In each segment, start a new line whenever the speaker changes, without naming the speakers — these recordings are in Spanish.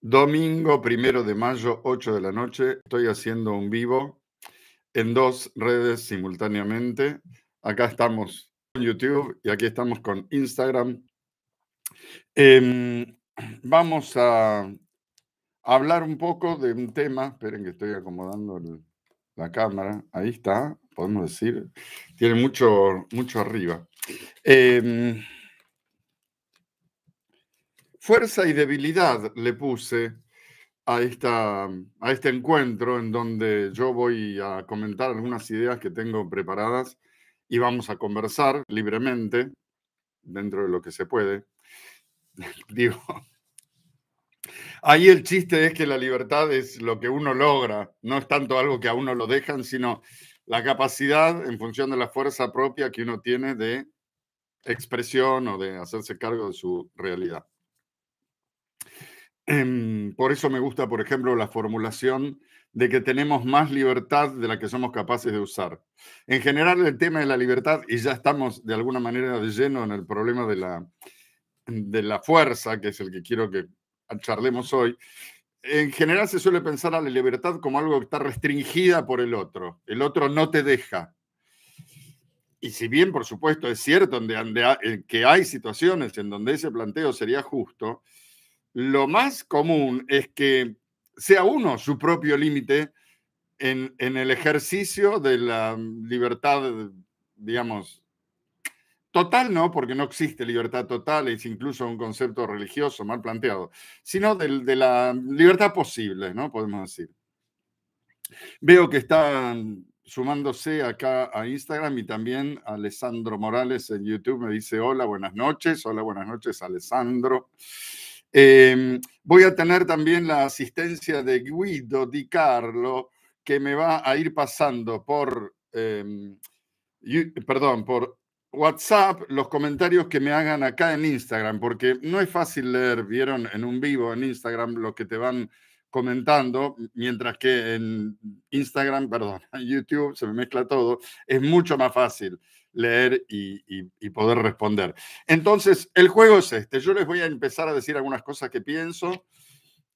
Domingo primero de mayo, 8 de la noche, estoy haciendo un vivo en dos redes simultáneamente. Acá estamos con YouTube y aquí estamos con Instagram. Em, vamos a hablar un poco de un tema. Esperen que estoy acomodando la cámara. Ahí está, podemos decir. Tiene mucho, mucho arriba. Em, Fuerza y debilidad le puse a, esta, a este encuentro en donde yo voy a comentar algunas ideas que tengo preparadas y vamos a conversar libremente dentro de lo que se puede. ahí el chiste es que la libertad es lo que uno logra, no es tanto algo que a uno lo dejan, sino la capacidad en función de la fuerza propia que uno tiene de expresión o de hacerse cargo de su realidad. Em, por eso me gusta, por ejemplo, la formulación de que tenemos más libertad de la que somos capaces de usar. En general, el tema de la libertad, y ya estamos de alguna manera de lleno en el problema de la, de la fuerza, que es el que quiero que charlemos hoy, en general se suele pensar a la libertad como algo que está restringida por el otro. El otro no te deja. Y si bien, por supuesto, es cierto eh, que hay situaciones en donde ese planteo sería justo, lo más común es que sea uno su propio límite en, el ejercicio de la libertad, digamos, total, no, porque no existe libertad total, es incluso un concepto religioso mal planteado, sino de, la libertad posible, ¿no? Podemos decir. Veo que están sumándose acá a Instagram y también a Alessandro Morales en YouTube me dice hola, buenas noches, hola, buenas noches, Alessandro. Em, voy a tener también la asistencia de Guido Di Carlo, que me va a ir pasando por, em, perdón, por WhatsApp los comentarios que me hagan acá en Instagram, porque no es fácil leer, vieron en un vivo en Instagram lo que te van comentando, mientras que en Instagram, perdón, en YouTube se me mezcla todo, es mucho más fácil leer y, poder responder. Entonces, el juego es este. Yo les voy a empezar a decir algunas cosas que pienso,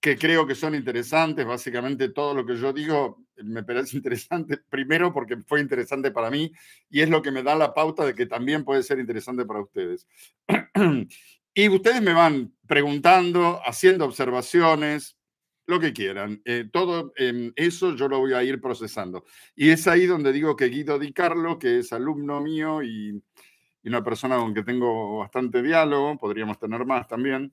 que creo que son interesantes. Básicamente, todo lo que yo digo me parece interesante, primero porque fue interesante para mí y es lo que me da la pauta de que también puede ser interesante para ustedes. y ustedes me van preguntando, haciendo observaciones, lo que quieran. Eh, todo em, eso yo lo voy a ir procesando. Y es ahí donde digo que Guido Di Carlo, que es alumno mío y, una persona con que tengo bastante diálogo, podríamos tener más también,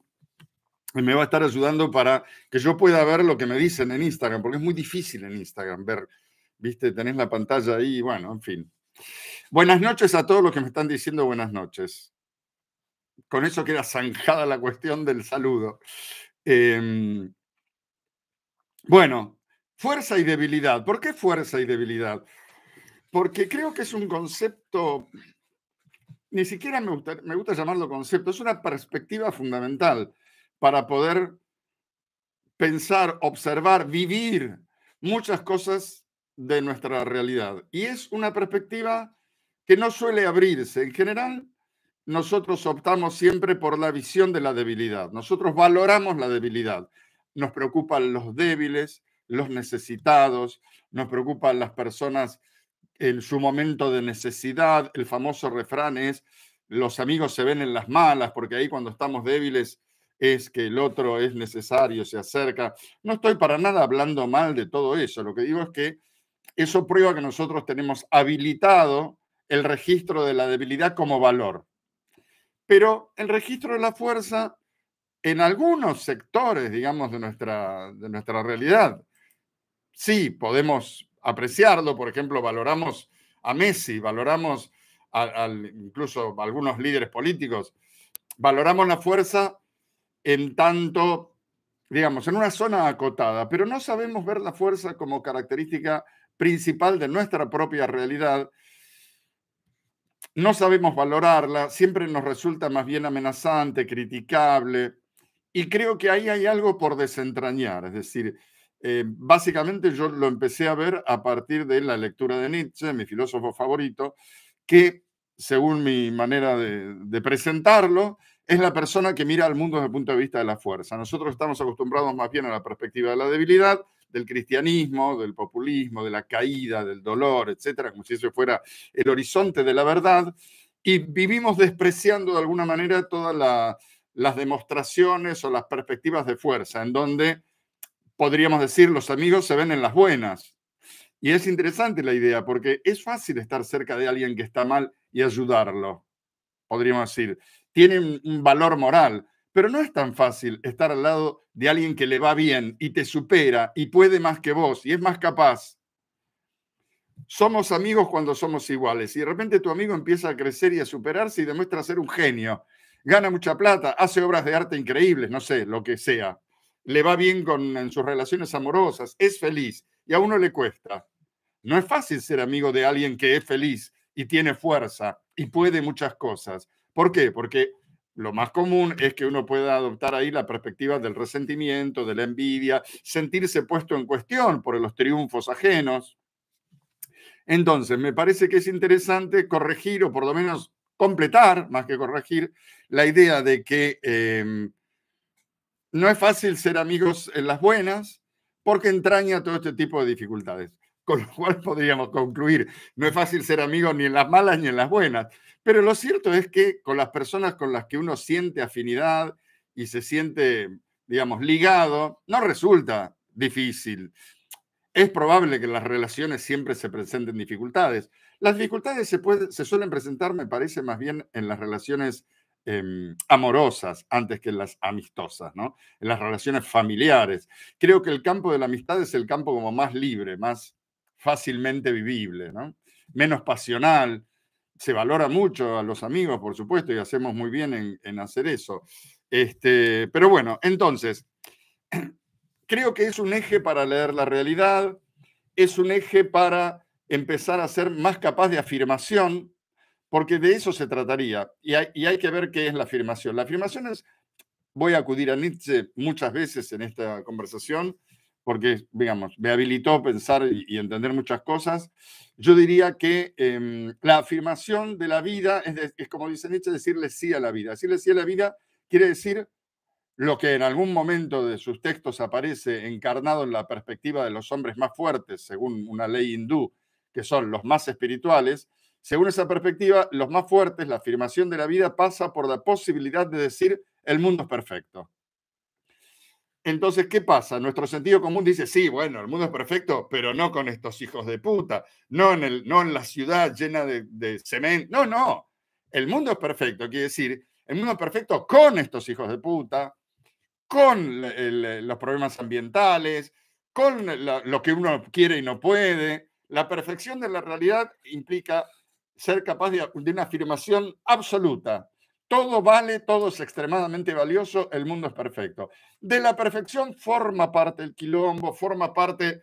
me va a estar ayudando para que yo pueda ver lo que me dicen en Instagram, porque es muy difícil en Instagram ver, viste, tenés la pantalla ahí, bueno, en fin. Buenas noches a todos los que me están diciendo buenas noches. Con eso queda zanjada la cuestión del saludo. Em, bueno, fuerza y debilidad. ¿Por qué fuerza y debilidad? Porque creo que es un concepto, ni siquiera me gusta, me gusta llamarlo concepto, es una perspectiva fundamental para poder pensar, observar, vivir muchas cosas de nuestra realidad. Y es una perspectiva que no suele abrirse. En general, nosotros optamos siempre por la visión de la debilidad. Nosotros valoramos la debilidad nos preocupan los débiles, los necesitados, nos preocupan las personas en su momento de necesidad. El famoso refrán es, los amigos se ven en las malas, porque ahí cuando estamos débiles es que el otro es necesario, se acerca. No estoy para nada hablando mal de todo eso, lo que digo es que eso prueba que nosotros tenemos habilitado el registro de la debilidad como valor. Pero el registro de la fuerza en algunos sectores, digamos, de nuestra, de nuestra realidad. Sí, podemos apreciarlo, por ejemplo, valoramos a Messi, valoramos incluso a algunos líderes políticos, valoramos la fuerza en tanto, digamos, en una zona acotada, pero no sabemos ver la fuerza como característica principal de nuestra propia realidad. No sabemos valorarla, siempre nos resulta más bien amenazante, criticable, y creo que ahí hay algo por desentrañar, es decir, eh, básicamente yo lo empecé a ver a partir de la lectura de Nietzsche, mi filósofo favorito, que según mi manera de, presentarlo, es la persona que mira al mundo desde el punto de vista de la fuerza. Nosotros estamos acostumbrados más bien a la perspectiva de la debilidad, del cristianismo, del populismo, de la caída, del dolor, etcétera, como si eso fuera el horizonte de la verdad, y vivimos despreciando de alguna manera toda la, las demostraciones o las perspectivas de fuerza, en donde podríamos decir los amigos se ven en las buenas. Y es interesante la idea, porque es fácil estar cerca de alguien que está mal y ayudarlo, podríamos decir. Tiene un valor moral, pero no es tan fácil estar al lado de alguien que le va bien y te supera y puede más que vos y es más capaz. Somos amigos cuando somos iguales y de repente tu amigo empieza a crecer y a superarse y demuestra ser un genio gana mucha plata, hace obras de arte increíbles, no sé, lo que sea. Le va bien con, en sus relaciones amorosas, es feliz y a uno le cuesta. No es fácil ser amigo de alguien que es feliz y tiene fuerza y puede muchas cosas. ¿Por qué? Porque lo más común es que uno pueda adoptar ahí la perspectiva del resentimiento, de la envidia, sentirse puesto en cuestión por los triunfos ajenos. Entonces, me parece que es interesante corregir o por lo menos completar, más que corregir, la idea de que em, no es fácil ser amigos en las buenas porque entraña todo este tipo de dificultades. Con lo cual podríamos concluir, no es fácil ser amigos ni en las malas ni en las buenas. Pero lo cierto es que con las personas con las que uno siente afinidad y se siente, digamos, ligado, no resulta difícil. Es probable que las relaciones siempre se presenten dificultades, las dificultades se, suelen presentar, me parece, más bien en las relaciones em, amorosas antes que en las amistosas, En las relaciones familiares. Creo que el campo de la amistad es el campo como más libre, más fácilmente vivible, Menos pasional. Se valora mucho a los amigos, por supuesto, y hacemos muy bien en, hacer eso. Este, pero bueno, entonces, creo que es un eje para leer la realidad, es un eje para empezar a ser más capaz de afirmación, porque de eso se trataría. Y hay, hay que ver qué es la afirmación. La afirmación es, voy a acudir a Nietzsche muchas veces en esta conversación, porque, digamos, me habilitó pensar y entender muchas cosas. Yo diría que em, la afirmación de la vida es, es, como dice Nietzsche, decirle sí a la vida. Decirle sí a la vida quiere decir lo que en algún momento de sus textos aparece encarnado en la perspectiva de los hombres más fuertes, según una ley hindú, que son los más espirituales, según esa perspectiva, los más fuertes, la afirmación de la vida pasa por la posibilidad de decir el mundo es perfecto. Entonces, ¿qué pasa? Nuestro sentido común dice, sí, bueno, el mundo es perfecto, pero no con estos hijos de puta, no en, el, no en la ciudad llena de, cemento, no, no, el mundo es perfecto, quiere decir, el mundo es perfecto con estos hijos de puta, con los problemas ambientales, con lo que uno quiere y no puede, la perfección de la realidad implica ser capaz de, una afirmación absoluta. Todo vale, todo es extremadamente valioso, el mundo es perfecto. De la perfección forma parte el quilombo, forma parte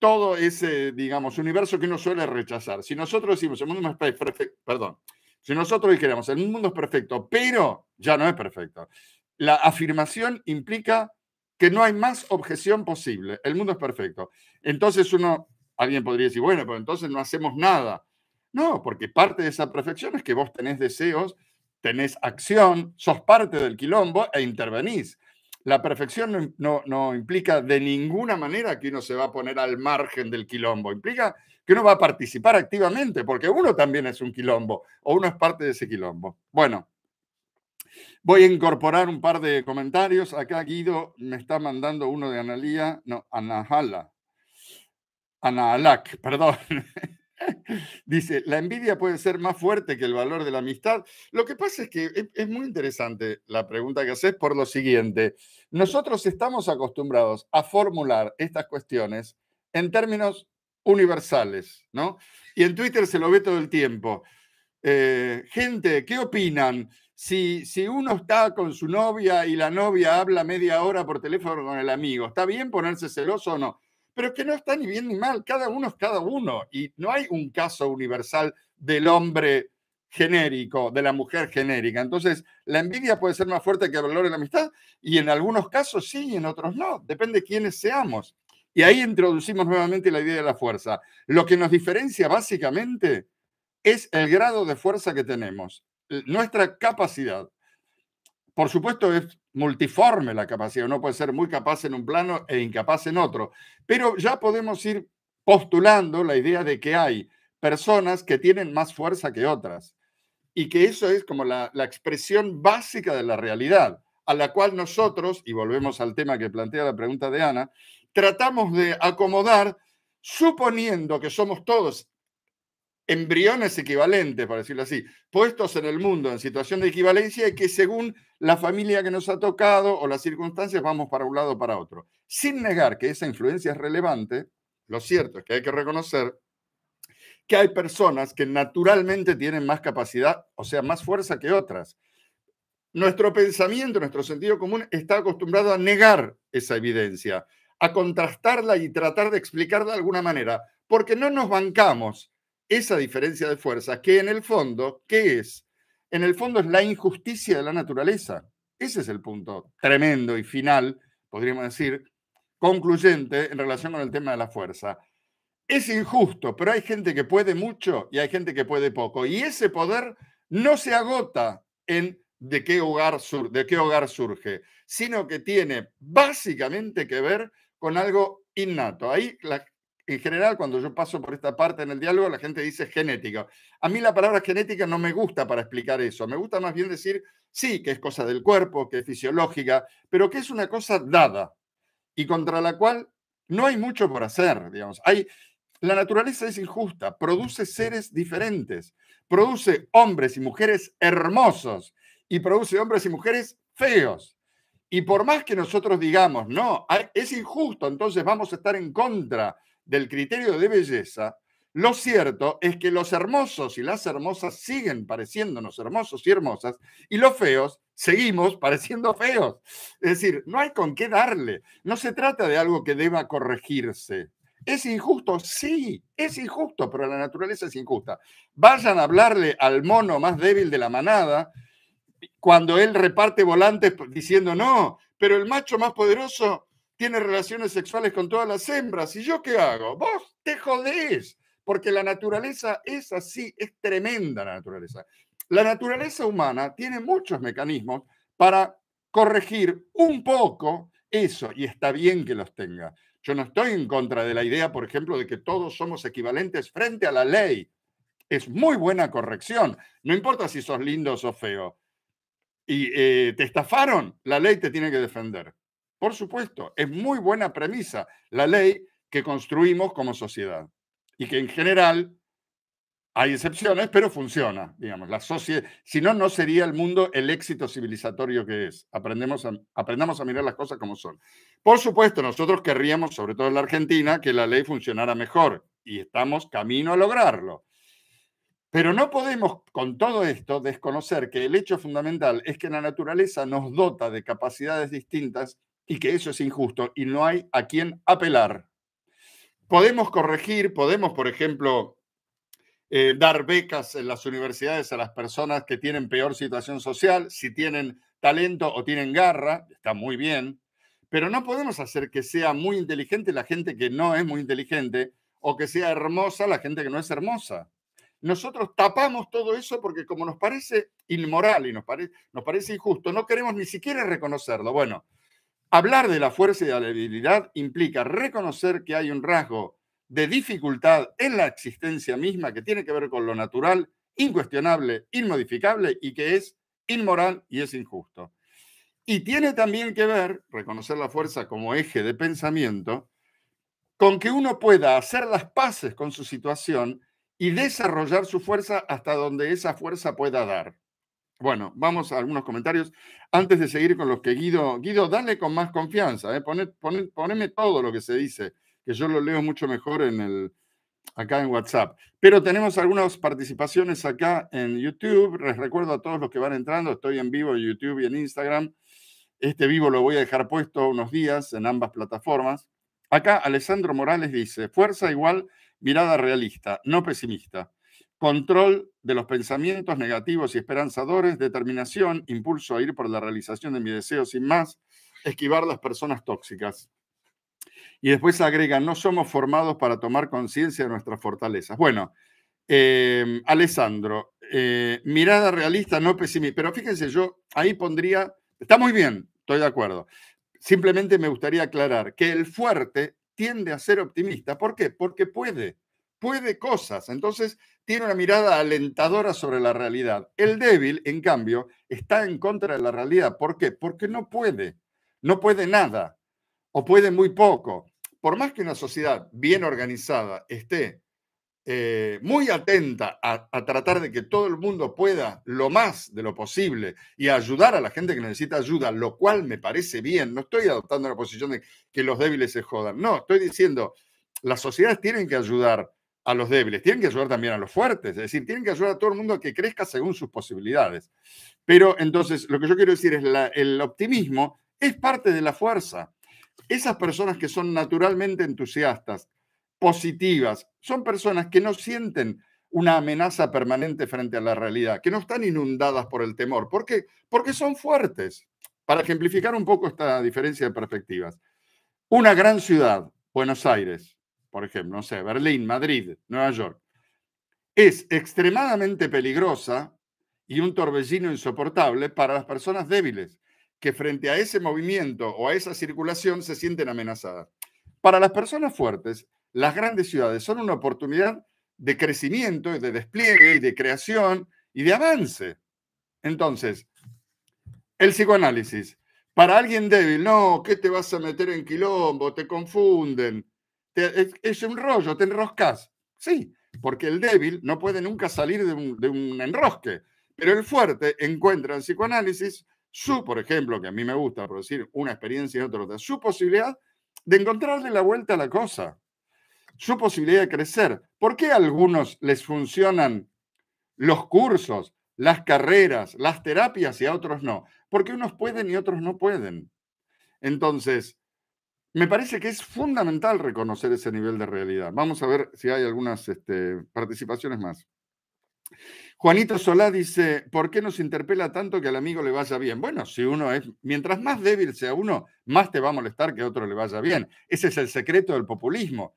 todo ese, digamos, universo que uno suele rechazar. Si nosotros decimos el mundo es perfecto, perdón, si nosotros dijéramos el mundo es perfecto, pero ya no es perfecto, la afirmación implica que no hay más objeción posible, el mundo es perfecto. Entonces uno Alguien podría decir, bueno, pero entonces no hacemos nada. No, porque parte de esa perfección es que vos tenés deseos, tenés acción, sos parte del quilombo e intervenís. La perfección no, no, implica de ninguna manera que uno se va a poner al margen del quilombo, implica que uno va a participar activamente, porque uno también es un quilombo o uno es parte de ese quilombo. Bueno, voy a incorporar un par de comentarios. Acá Guido me está mandando uno de Analía, no, jala Alac, perdón. Dice, la envidia puede ser más fuerte que el valor de la amistad. Lo que pasa es que es, muy interesante la pregunta que haces por lo siguiente. Nosotros estamos acostumbrados a formular estas cuestiones en términos universales, ¿no? Y en Twitter se lo ve todo el tiempo. Eh, gente, ¿qué opinan? Si, si uno está con su novia y la novia habla media hora por teléfono con el amigo, ¿está bien ponerse celoso o no? pero que no está ni bien ni mal, cada uno es cada uno y no hay un caso universal del hombre genérico, de la mujer genérica. Entonces, la envidia puede ser más fuerte que el valor de la amistad y en algunos casos sí y en otros no, depende de quiénes seamos. Y ahí introducimos nuevamente la idea de la fuerza. Lo que nos diferencia básicamente es el grado de fuerza que tenemos, nuestra capacidad por supuesto, es multiforme la capacidad. Uno puede ser muy capaz en un plano e incapaz en otro. Pero ya podemos ir postulando la idea de que hay personas que tienen más fuerza que otras y que eso es como la, expresión básica de la realidad, a la cual nosotros, y volvemos al tema que plantea la pregunta de Ana, tratamos de acomodar suponiendo que somos todos embriones equivalentes, para decirlo así, puestos en el mundo en situación de equivalencia y que según la familia que nos ha tocado o las circunstancias vamos para un lado o para otro. Sin negar que esa influencia es relevante, lo cierto es que hay que reconocer que hay personas que naturalmente tienen más capacidad, o sea, más fuerza que otras. Nuestro pensamiento, nuestro sentido común está acostumbrado a negar esa evidencia, a contrastarla y tratar de explicarla de alguna manera, porque no nos bancamos esa diferencia de fuerza, que en el fondo, ¿qué es? En el fondo es la injusticia de la naturaleza. Ese es el punto tremendo y final, podríamos decir, concluyente en relación con el tema de la fuerza. Es injusto, pero hay gente que puede mucho y hay gente que puede poco. Y ese poder no se agota en de qué hogar, de qué hogar surge, sino que tiene básicamente que ver con algo innato. Ahí la, en general, cuando yo paso por esta parte en el diálogo, la gente dice genética. A mí la palabra genética no me gusta para explicar eso. Me gusta más bien decir, sí, que es cosa del cuerpo, que es fisiológica, pero que es una cosa dada y contra la cual no hay mucho por hacer, digamos. Hay, la naturaleza es injusta, produce seres diferentes, produce hombres y mujeres hermosos y produce hombres y mujeres feos. Y por más que nosotros digamos, no, es injusto, entonces vamos a estar en contra del criterio de belleza, lo cierto es que los hermosos y las hermosas siguen pareciéndonos hermosos y hermosas y los feos seguimos pareciendo feos. Es decir, no hay con qué darle. No se trata de algo que deba corregirse. ¿Es injusto? Sí, es injusto, pero la naturaleza es injusta. Vayan a hablarle al mono más débil de la manada cuando él reparte volantes diciendo, no, pero el macho más poderoso tiene relaciones sexuales con todas las hembras. ¿Y yo qué hago? Vos te jodés, porque la naturaleza es así, es tremenda la naturaleza. La naturaleza humana tiene muchos mecanismos para corregir un poco eso, y está bien que los tenga. Yo no estoy en contra de la idea, por ejemplo, de que todos somos equivalentes frente a la ley. Es muy buena corrección. No importa si sos lindo o feo. Y eh, te estafaron, la ley te tiene que defender. Por supuesto, es muy buena premisa la ley que construimos como sociedad y que en general hay excepciones, pero funciona, digamos, la sociedad, si no, no sería el mundo el éxito civilizatorio que es. Aprendemos aprendamos a mirar las cosas como son. Por supuesto, nosotros querríamos, sobre todo en la Argentina, que la ley funcionara mejor y estamos camino a lograrlo. Pero no podemos con todo esto desconocer que el hecho fundamental es que la naturaleza nos dota de capacidades distintas y que eso es injusto y no hay a quién apelar. Podemos corregir, podemos, por ejemplo, eh, dar becas en las universidades a las personas que tienen peor situación social, si tienen talento o tienen garra, está muy bien, pero no podemos hacer que sea muy inteligente la gente que no es muy inteligente o que sea hermosa la gente que no es hermosa. Nosotros tapamos todo eso porque como nos parece inmoral y nos, nos parece injusto, no queremos ni siquiera reconocerlo. Bueno, Hablar de la fuerza y de la debilidad implica reconocer que hay un rasgo de dificultad en la existencia misma que tiene que ver con lo natural, incuestionable, inmodificable y que es inmoral y es injusto. Y tiene también que ver, reconocer la fuerza como eje de pensamiento, con que uno pueda hacer las paces con su situación y desarrollar su fuerza hasta donde esa fuerza pueda dar. Bueno, vamos a algunos comentarios. Antes de seguir con los que Guido, Guido, dale con más confianza, ¿eh? poneme todo lo que se dice, que yo lo leo mucho mejor en el, acá en WhatsApp. Pero tenemos algunas participaciones acá en YouTube. Les recuerdo a todos los que van entrando, estoy en vivo en YouTube y en Instagram. Este vivo lo voy a dejar puesto unos días en ambas plataformas. Acá Alessandro Morales dice, fuerza igual, mirada realista, no pesimista control de los pensamientos negativos y esperanzadores, determinación, impulso a ir por la realización de mi deseo sin más, esquivar las personas tóxicas. Y después agrega, no somos formados para tomar conciencia de nuestras fortalezas. Bueno, em, Alessandro, eh, mirada realista, no pesimista. Pero fíjense, yo ahí pondría, está muy bien, estoy de acuerdo. Simplemente me gustaría aclarar que el fuerte tiende a ser optimista. ¿Por qué? Porque puede, puede cosas. Entonces, tiene una mirada alentadora sobre la realidad. El débil, en cambio, está en contra de la realidad. ¿Por qué? Porque no puede, no puede nada o puede muy poco. Por más que una sociedad bien organizada esté eh, muy atenta a, tratar de que todo el mundo pueda lo más de lo posible y ayudar a la gente que necesita ayuda, lo cual me parece bien. No estoy adoptando la posición de que los débiles se jodan. No, estoy diciendo, las sociedades tienen que ayudar a los débiles, tienen que ayudar también a los fuertes, es decir, tienen que ayudar a todo el mundo a que crezca según sus posibilidades. Pero entonces, lo que yo quiero decir es, la, el optimismo es parte de la fuerza. Esas personas que son naturalmente entusiastas, positivas, son personas que no sienten una amenaza permanente frente a la realidad, que no están inundadas por el temor. ¿Por qué? Porque son fuertes. Para ejemplificar un poco esta diferencia de perspectivas, una gran ciudad, Buenos Aires, por ejemplo, no sé, Berlín, Madrid, Nueva York, es extremadamente peligrosa y un torbellino insoportable para las personas débiles, que frente a ese movimiento o a esa circulación se sienten amenazadas. Para las personas fuertes, las grandes ciudades son una oportunidad de crecimiento, y de despliegue, y de creación y de avance. Entonces, el psicoanálisis. Para alguien débil, no, ¿qué te vas a meter en quilombo? Te confunden es, un rollo, te enroscas. Sí, porque el débil no puede nunca salir de un, enrosque, pero el fuerte encuentra en psicoanálisis su, por ejemplo, que a mí me gusta, producir una experiencia y otra, su posibilidad de encontrarle la vuelta a la cosa, su posibilidad de crecer. ¿Por qué a algunos les funcionan los cursos, las carreras, las terapias y a otros no? Porque unos pueden y otros no pueden. Entonces, me parece que es fundamental reconocer ese nivel de realidad. Vamos a ver si hay algunas este, participaciones más. Juanito Solá dice, ¿por qué nos interpela tanto que al amigo le vaya bien? Bueno, si uno es, mientras más débil sea uno, más te va a molestar que a otro le vaya bien. Ese es el secreto del populismo,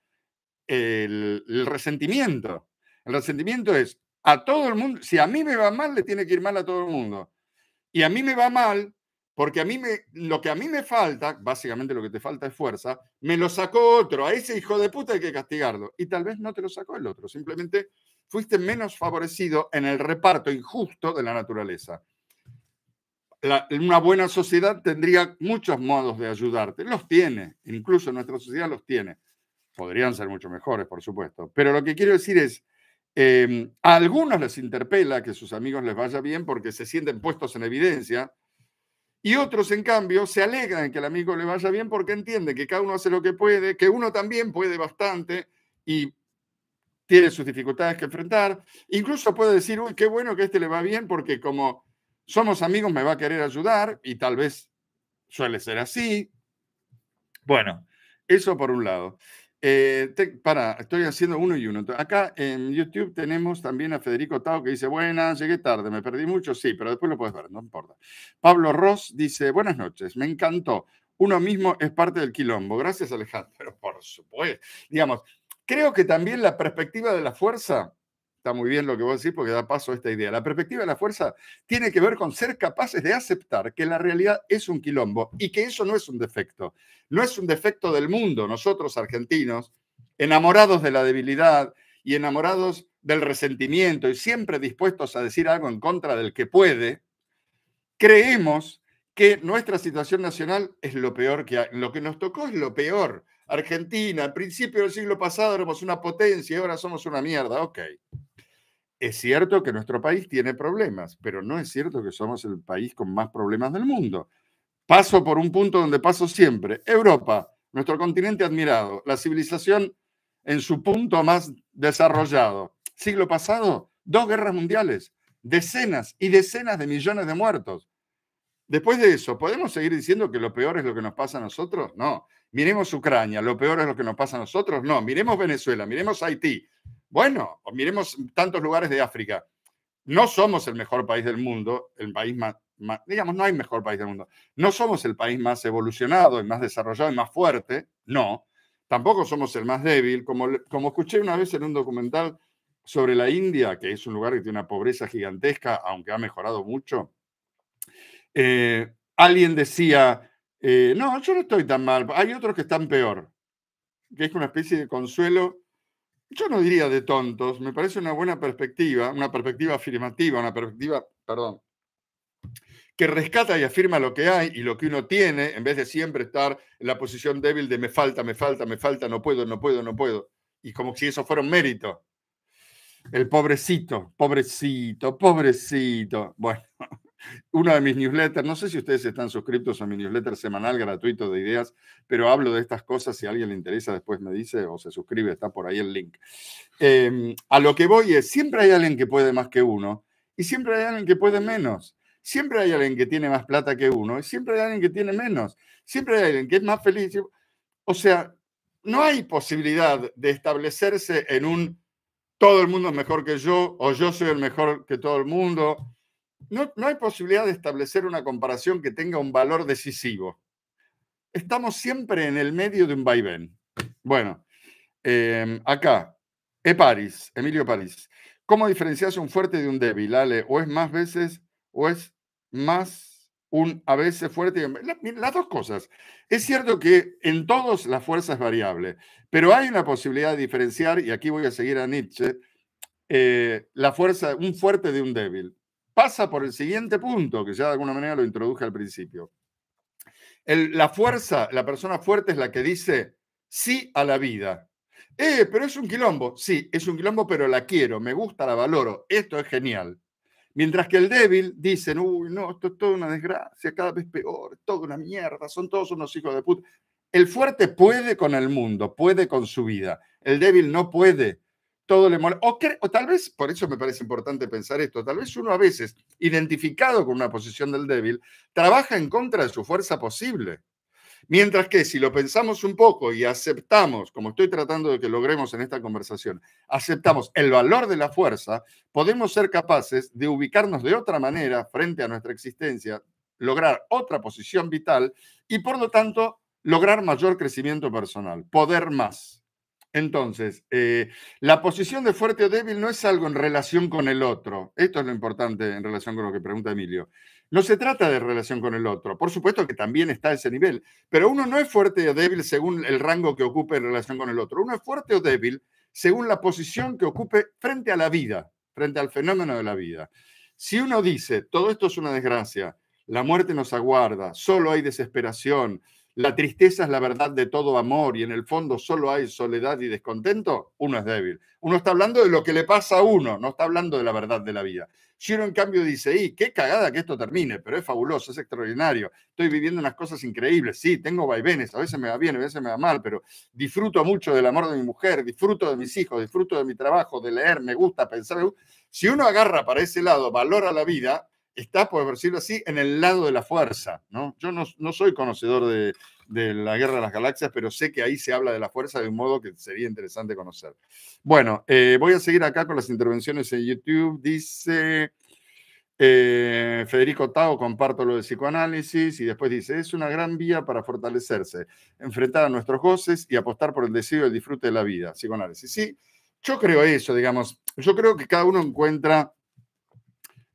el resentimiento. El resentimiento es, a todo el mundo, si a mí me va mal, le tiene que ir mal a todo el mundo. Y a mí me va mal, porque a mí me, lo que a mí me falta, básicamente lo que te falta es fuerza, me lo sacó otro. A ese hijo de puta hay que castigarlo. Y tal vez no te lo sacó el otro. Simplemente fuiste menos favorecido en el reparto injusto de la naturaleza. La, una buena sociedad tendría muchos modos de ayudarte. Los tiene. Incluso nuestra sociedad los tiene. Podrían ser mucho mejores, por supuesto. Pero lo que quiero decir es, eh, a algunos les interpela que sus amigos les vaya bien porque se sienten puestos en evidencia y otros, en cambio, se alegran que al amigo le vaya bien porque entiende que cada uno hace lo que puede, que uno también puede bastante y tiene sus dificultades que enfrentar. Incluso puede decir, uy, qué bueno que a este le va bien porque como somos amigos me va a querer ayudar y tal vez suele ser así. Bueno, eso por un lado. Eh, para, estoy haciendo uno y uno. Acá en YouTube tenemos también a Federico Tao que dice, buenas, llegué tarde, me perdí mucho, sí, pero después lo puedes ver, no importa. Pablo Ross dice, buenas noches, me encantó. Uno mismo es parte del quilombo. Gracias, Alejandro. Pero por supuesto, digamos, creo que también la perspectiva de la fuerza muy bien lo que vos decís porque da paso a esta idea. La perspectiva de la fuerza tiene que ver con ser capaces de aceptar que la realidad es un quilombo y que eso no es un defecto. No es un defecto del mundo. Nosotros, argentinos, enamorados de la debilidad y enamorados del resentimiento y siempre dispuestos a decir algo en contra del que puede, creemos que nuestra situación nacional es lo peor que hay. Lo que nos tocó es lo peor. Argentina, al principio del siglo pasado éramos una potencia y ahora somos una mierda. Ok, es cierto que nuestro país tiene problemas, pero no es cierto que somos el país con más problemas del mundo. Paso por un punto donde paso siempre. Europa, nuestro continente admirado, la civilización en su punto más desarrollado. Siglo pasado, dos guerras mundiales, decenas y decenas de millones de muertos. Después de eso, ¿podemos seguir diciendo que lo peor es lo que nos pasa a nosotros? No. Miremos Ucrania, lo peor es lo que nos pasa a nosotros? No. Miremos Venezuela, miremos Haití, bueno, miremos tantos lugares de África. No somos el mejor país del mundo, el país más, digamos, no hay mejor país del mundo. No somos el país más evolucionado, el más desarrollado, y más fuerte, no. Tampoco somos el más débil, como, como escuché una vez en un documental sobre la India, que es un lugar que tiene una pobreza gigantesca, aunque ha mejorado mucho. Eh, alguien decía, eh, no, yo no estoy tan mal, hay otros que están peor, que es una especie de consuelo yo no diría de tontos, me parece una buena perspectiva, una perspectiva afirmativa, una perspectiva, perdón, que rescata y afirma lo que hay y lo que uno tiene, en vez de siempre estar en la posición débil de me falta, me falta, me falta, no puedo, no puedo, no puedo. Y como si eso fuera un mérito. El pobrecito, pobrecito, pobrecito. Bueno, uno de mis newsletters. No sé si ustedes están suscritos a mi newsletter semanal gratuito de ideas, pero hablo de estas cosas. Si a alguien le interesa, después me dice o se suscribe, está por ahí el link. Em, a lo que voy es, siempre hay alguien que puede más que uno y siempre hay alguien que puede menos. Siempre hay alguien que tiene más plata que uno y siempre hay alguien que tiene menos. Siempre hay alguien que es más feliz. O sea, no hay posibilidad de establecerse en un todo el mundo es mejor que yo o yo soy el mejor que todo el mundo no, hay posibilidad de establecer una comparación que tenga un valor decisivo. Estamos siempre en el medio de un vaivén. Bueno, em, acá, Eparis, Emilio París. ¿Cómo diferencias un fuerte de un débil, Ale? ¿O es más veces, o es más un a veces fuerte? Las dos cosas. Es cierto que en todos la fuerza es variable, pero hay una posibilidad de diferenciar, y aquí voy a seguir a Nietzsche, eh, la fuerza, un fuerte de un débil pasa por el siguiente punto, que ya de alguna manera lo introduje al principio. la fuerza, la persona fuerte es la que dice sí a la vida. Eh, pero es un quilombo. Sí, es un quilombo, pero la quiero, me gusta, la valoro. Esto es genial. Mientras que el débil dice, uy, no, esto es toda una desgracia, cada vez peor, toda una mierda, son todos unos hijos de puta. El fuerte puede con el mundo, puede con su vida. El débil no puede todo le molesta. O, o, tal vez, por eso me parece importante pensar esto, tal vez uno a veces, identificado con una posición del débil, trabaja en contra de su fuerza posible. Mientras que si lo pensamos un poco y aceptamos, como estoy tratando de que logremos en esta conversación, aceptamos el valor de la fuerza, podemos ser capaces de ubicarnos de otra manera frente a nuestra existencia, lograr otra posición vital y por lo tanto lograr mayor crecimiento personal, poder más. Entonces, eh, la posición de fuerte o débil no es algo en relación con el otro. Esto es lo importante en relación con lo que pregunta Emilio. No se trata de relación con el otro. Por supuesto que también está a ese nivel, pero uno no es fuerte o débil según el rango que ocupe en relación con el otro. Uno es fuerte o débil según la posición que ocupe frente a la vida, frente al fenómeno de la vida. Si uno dice, todo esto es una desgracia, la muerte nos aguarda, solo hay desesperación, la tristeza es la verdad de todo amor y en el fondo solo hay soledad y descontento, uno es débil. Uno está hablando de lo que le pasa a uno, no está hablando de la verdad de la vida. Si en cambio dice, y qué cagada que esto termine, pero es fabuloso, es extraordinario, estoy viviendo unas cosas increíbles, sí, tengo vaivenes, a veces me va bien, a veces me va mal, pero disfruto mucho del amor de mi mujer, disfruto de mis hijos, disfruto de mi trabajo, de leer, me gusta pensar. Si uno agarra para ese lado, valora la vida, está, por decirlo así, en el lado de la fuerza. ¿no? Yo no, soy conocedor de, la Guerra de las Galaxias, pero sé que ahí se habla de la fuerza de un modo que sería interesante conocer. Bueno, eh, voy a seguir acá con las intervenciones en YouTube. Dice eh, Federico Tao, comparto lo del psicoanálisis, y después dice, es una gran vía para fortalecerse, enfrentar a nuestros goces y apostar por el deseo y el disfrute de la vida. Psicoanálisis. Sí, yo creo eso, digamos. Yo creo que cada uno encuentra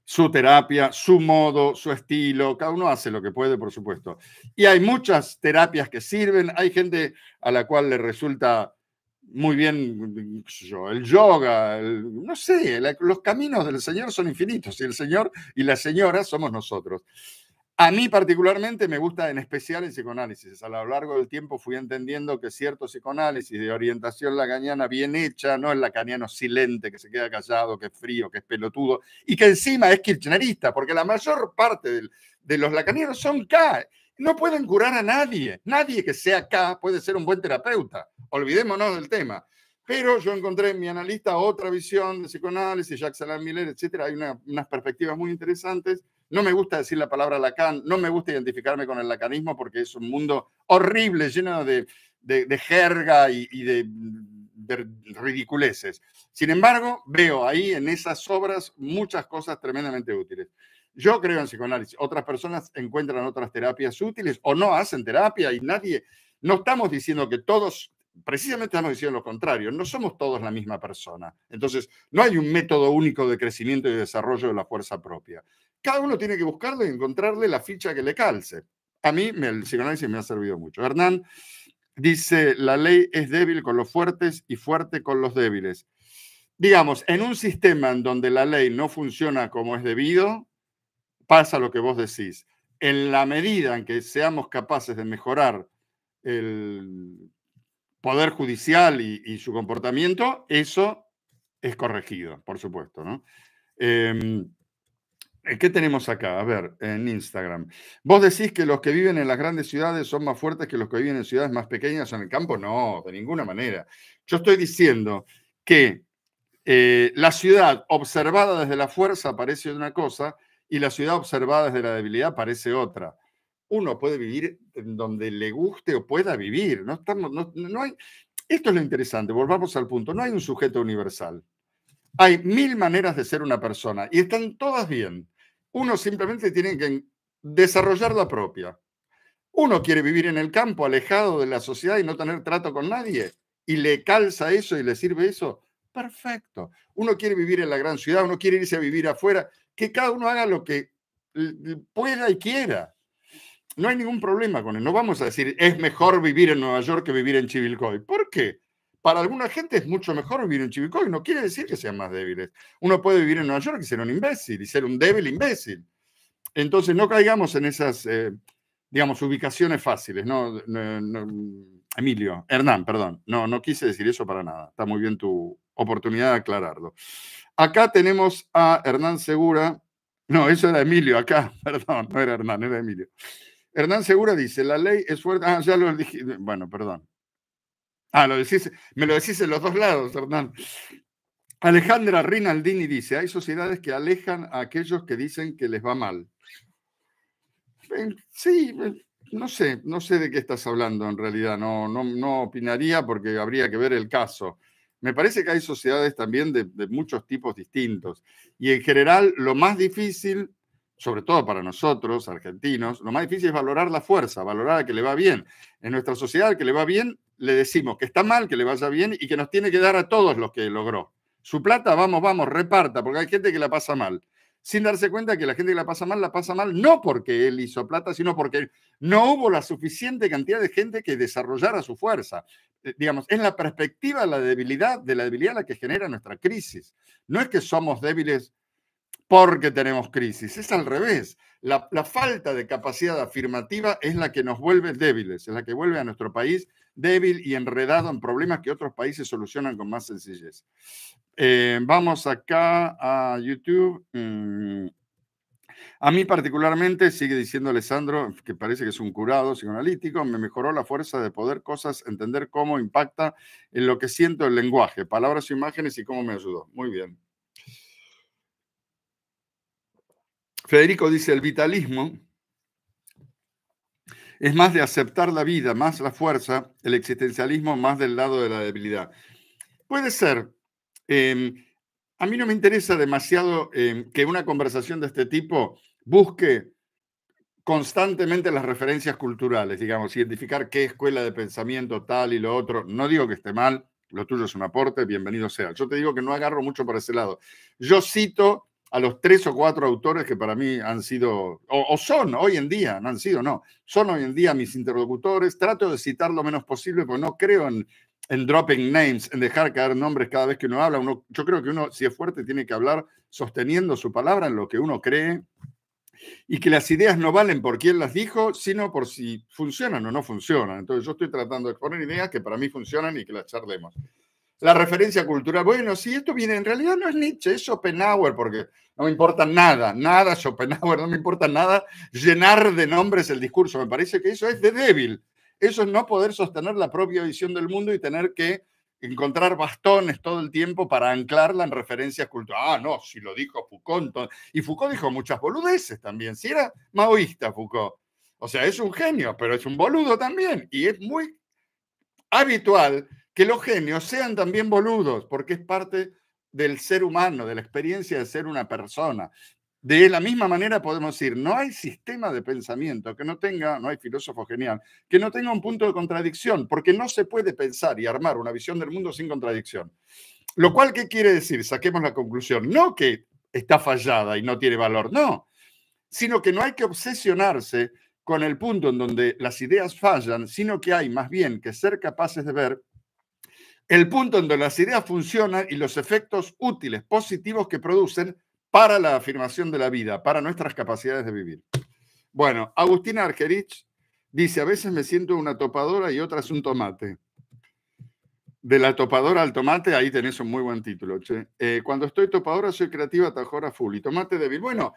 su terapia, su modo, su estilo, cada uno hace lo que puede, por supuesto. Y hay muchas terapias que sirven, hay gente a la cual le resulta muy bien el yoga, no sé, los caminos del Señor son infinitos y el Señor y la Señora somos nosotros. A mí particularmente me gusta en especial el psicoanálisis. A lo largo del tiempo fui entendiendo que cierto psicoanálisis de orientación lacaniana bien hecha, no el lacaniano silente que se queda callado, que es frío, que es pelotudo, y que encima es kirchnerista, porque la mayor parte de los lacanianos son K. No pueden curar a nadie. Nadie que sea K puede ser un buen terapeuta. Olvidémonos del tema. Pero yo encontré en mi analista otra visión de psicoanálisis, Jacques Alain Miller, etc. Hay unas perspectivas muy interesantes no me gusta decir la palabra Lacan, no me gusta identificarme con el lacanismo porque es un mundo horrible, lleno de, jerga y, de, mm, de, ridiculeces. Sin embargo, veo ahí en esas obras muchas cosas tremendamente útiles. Yo creo en psicoanálisis. Otras personas encuentran otras terapias útiles o no hacen terapia y nadie, no estamos diciendo que todos precisamente estamos diciendo lo contrario, no somos todos la misma persona. Entonces, no hay un método único de crecimiento y desarrollo de la fuerza propia. Cada uno tiene que buscarle y encontrarle la ficha que le calce. A mí me, el psicoanálisis me ha servido mucho. Hernán dice, la ley es débil con los fuertes y fuerte con los débiles. Digamos, en un sistema en donde la ley no funciona como es debido, pasa lo que vos decís. En la medida en que seamos capaces de mejorar el poder judicial y, su comportamiento, eso es corregido, por supuesto. ¿no? Em, eh, ¿Qué tenemos acá? A ver, en Instagram. ¿Vos decís que los que viven en las grandes ciudades son más fuertes que los que viven en ciudades más pequeñas o en el campo? No, de ninguna manera. Yo estoy diciendo que eh, la ciudad observada desde la fuerza parece una cosa y la ciudad observada desde la debilidad parece otra. Uno puede vivir donde le guste o pueda vivir. No estamos, no, hay, esto es lo interesante, volvamos al punto. No hay un sujeto universal. Hay mil maneras de ser una persona y están todas bien. Uno simplemente tiene que desarrollar la propia. Uno quiere vivir en el campo, alejado de la sociedad y no tener trato con nadie, y le calza eso y le sirve eso. Perfecto. Uno quiere vivir en la gran ciudad, uno quiere irse a vivir afuera, que cada uno haga lo que pueda y quiera. No hay ningún problema con él. No vamos a decir, es mejor vivir en Nueva York que vivir en Chivilcoy. ¿Por qué? para alguna gente es mucho mejor vivir en y no quiere decir que sean más débiles. Uno puede vivir en Nueva York y ser un imbécil, y ser un débil imbécil. Entonces, no caigamos en esas, eh, digamos, ubicaciones fáciles, ¿no? Emilio, Hernán, perdón, no, no quise decir eso para nada, está muy bien tu oportunidad de aclararlo. Acá tenemos a Hernán Segura, no, eso era Emilio, acá, perdón, no era Hernán, era Emilio. Hernán Segura dice, la ley es fuerte, ah, ya lo dije, bueno, perdón, Ah, me lo decís en los dos lados, Hernán. Alejandra Rinaldini dice, hay sociedades que alejan a aquellos que dicen que les va mal. Sí, no sé, no sé de qué estás hablando en realidad, no, no, opinaría porque habría que ver el caso. Me parece que hay sociedades también de, muchos tipos distintos y en general lo más difícil sobre todo para nosotros, argentinos, lo más difícil es valorar la fuerza, valorar a que le va bien. En nuestra sociedad, que le va bien le decimos que está mal, que le vaya bien y que nos tiene que dar a todos los que logró. Su plata, vamos, vamos, reparta, porque hay gente que la pasa mal. Sin darse cuenta que la gente que la pasa mal, la pasa mal no porque él hizo plata, sino porque no hubo la suficiente cantidad de gente que desarrollara su fuerza. Eh, digamos, es la perspectiva de la debilidad, de la debilidad la que genera nuestra crisis. No es que somos débiles porque tenemos crisis. Es al revés. La, la, falta de capacidad afirmativa es la que nos vuelve débiles, es la que vuelve a nuestro país débil y enredado en problemas que otros países solucionan con más sencillez. Eh, vamos acá a YouTube. Mm. A mí particularmente, sigue diciendo Alessandro, que parece que es un curado psicoanalítico, me mejoró la fuerza de poder cosas, entender cómo impacta en lo que siento el lenguaje, palabras o imágenes y cómo me ayudó. Muy bien. Federico dice, el vitalismo es más de aceptar la vida, más la fuerza, el existencialismo más del lado de la debilidad. Puede ser. Em, a mí no me interesa demasiado em, que una conversación de este tipo busque constantemente las referencias culturales, digamos, identificar qué escuela de pensamiento tal y lo otro. No digo que esté mal, lo tuyo es un aporte, bienvenido sea. Yo te digo que no agarro mucho por ese lado. Yo cito a los tres o cuatro autores que para mí han sido, o, son hoy en día, no han sido, no, son hoy en día mis interlocutores. Trato de citar lo menos posible porque no creo en, en dropping names, en dejar caer nombres cada vez que uno habla. Uno, yo creo que uno, si es fuerte, tiene que hablar sosteniendo su palabra en lo que uno cree y que las ideas no valen por quién las dijo, sino por si funcionan o no funcionan. Entonces yo estoy tratando de exponer ideas que para mí funcionan y que las charlemos la referencia cultural. Bueno, si esto viene, en realidad no es Nietzsche, es Schopenhauer, porque no me importa nada, nada Schopenhauer, no me importa nada llenar de nombres el discurso. Me parece que eso es de débil. Eso es no poder sostener la propia visión del mundo y tener que encontrar bastones todo el tiempo para anclarla en referencias culturales. Ah, no, si lo dijo Foucault. Y Foucault dijo muchas boludeces también. Si era maoísta Foucault. O sea, es un genio, pero es un boludo también. Y es muy habitual que los genios sean también boludos, porque es parte del ser humano, de la experiencia de ser una persona. De la misma manera podemos decir, no hay sistema de pensamiento que no tenga, no hay filósofo genial, que no tenga un punto de contradicción, porque no se puede pensar y armar una visión del mundo sin contradicción. Lo cual, ¿qué quiere decir? Saquemos la conclusión. No que está fallada y no tiene valor, no, sino que no hay que obsesionarse con el punto en donde las ideas fallan, sino que hay más bien que ser capaces de ver el punto en donde las ideas funcionan y los efectos útiles, positivos que producen para la afirmación de la vida, para nuestras capacidades de vivir. Bueno, Agustín Argerich dice, a veces me siento una topadora y otras un tomate. De la topadora al tomate, ahí tenés un muy buen título. Eh, cuando estoy topadora soy creativa, tajora full y tomate débil. Bueno,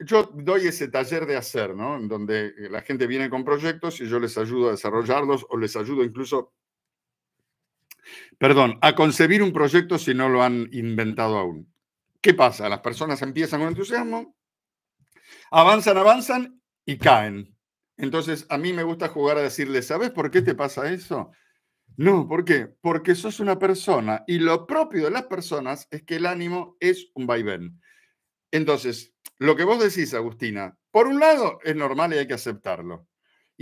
yo doy ese taller de hacer, ¿no? En donde eh, la gente viene con proyectos y yo les ayudo a desarrollarlos o les ayudo incluso perdón, a concebir un proyecto si no lo han inventado aún. ¿Qué pasa? Las personas empiezan con entusiasmo, avanzan, avanzan y caen. Entonces, a mí me gusta jugar a decirle, ¿sabes por qué te pasa eso? No, ¿por qué? Porque sos una persona y lo propio de las personas es que el ánimo es un vaivén. Entonces, lo que vos decís, Agustina, por un lado es normal y hay que aceptarlo.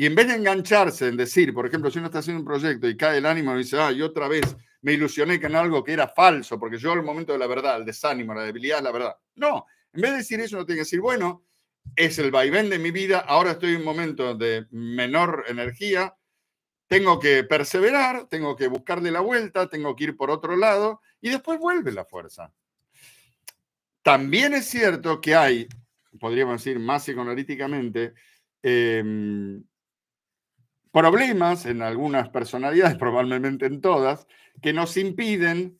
Y en vez de engancharse en decir, por ejemplo, si uno está haciendo un proyecto y cae el ánimo y dice, ah, y otra vez me ilusioné con algo que era falso, porque yo el momento de la verdad, el desánimo, la debilidad la verdad. No, en vez de decir eso, uno tiene que decir, bueno, es el vaivén de mi vida, ahora estoy en un momento de menor energía, tengo que perseverar, tengo que buscarle la vuelta, tengo que ir por otro lado y después vuelve la fuerza. También es cierto que hay, podríamos decir más psicoanalíticamente, em, problemas en algunas personalidades, probablemente en todas, que nos impiden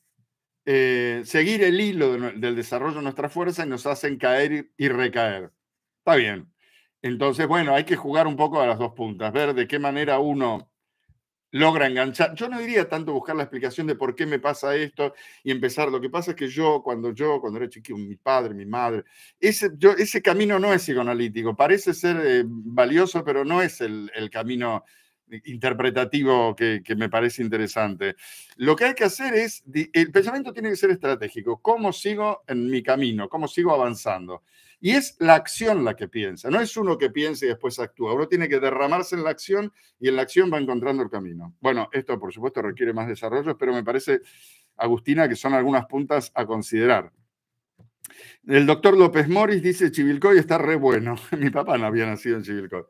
eh, seguir el hilo del desarrollo de nuestra fuerza y nos hacen caer y recaer. Está bien. Entonces, bueno, hay que jugar un poco a las dos puntas, ver de qué manera uno logra enganchar. Yo no diría tanto buscar la explicación de por qué me pasa esto y empezar. Lo que pasa es que yo, cuando yo, cuando era chiquillo, mi padre, mi madre, ese, yo, ese camino no es psicoanalítico. Parece ser eh, valioso, pero no es el camino interpretativo que, me parece interesante. Lo que hay que hacer es, el pensamiento tiene que ser estratégico. ¿Cómo sigo en mi camino? ¿Cómo sigo avanzando? Y es la acción la que piensa, no es uno que piensa y después actúa. Uno tiene que derramarse en la acción y en la acción va encontrando el camino. Bueno, esto por supuesto requiere más desarrollo, pero me parece, Agustina, que son algunas puntas a considerar. El doctor López Moris dice, Chivilcoy está re bueno. Mi papá no había nacido en Chivilcoy.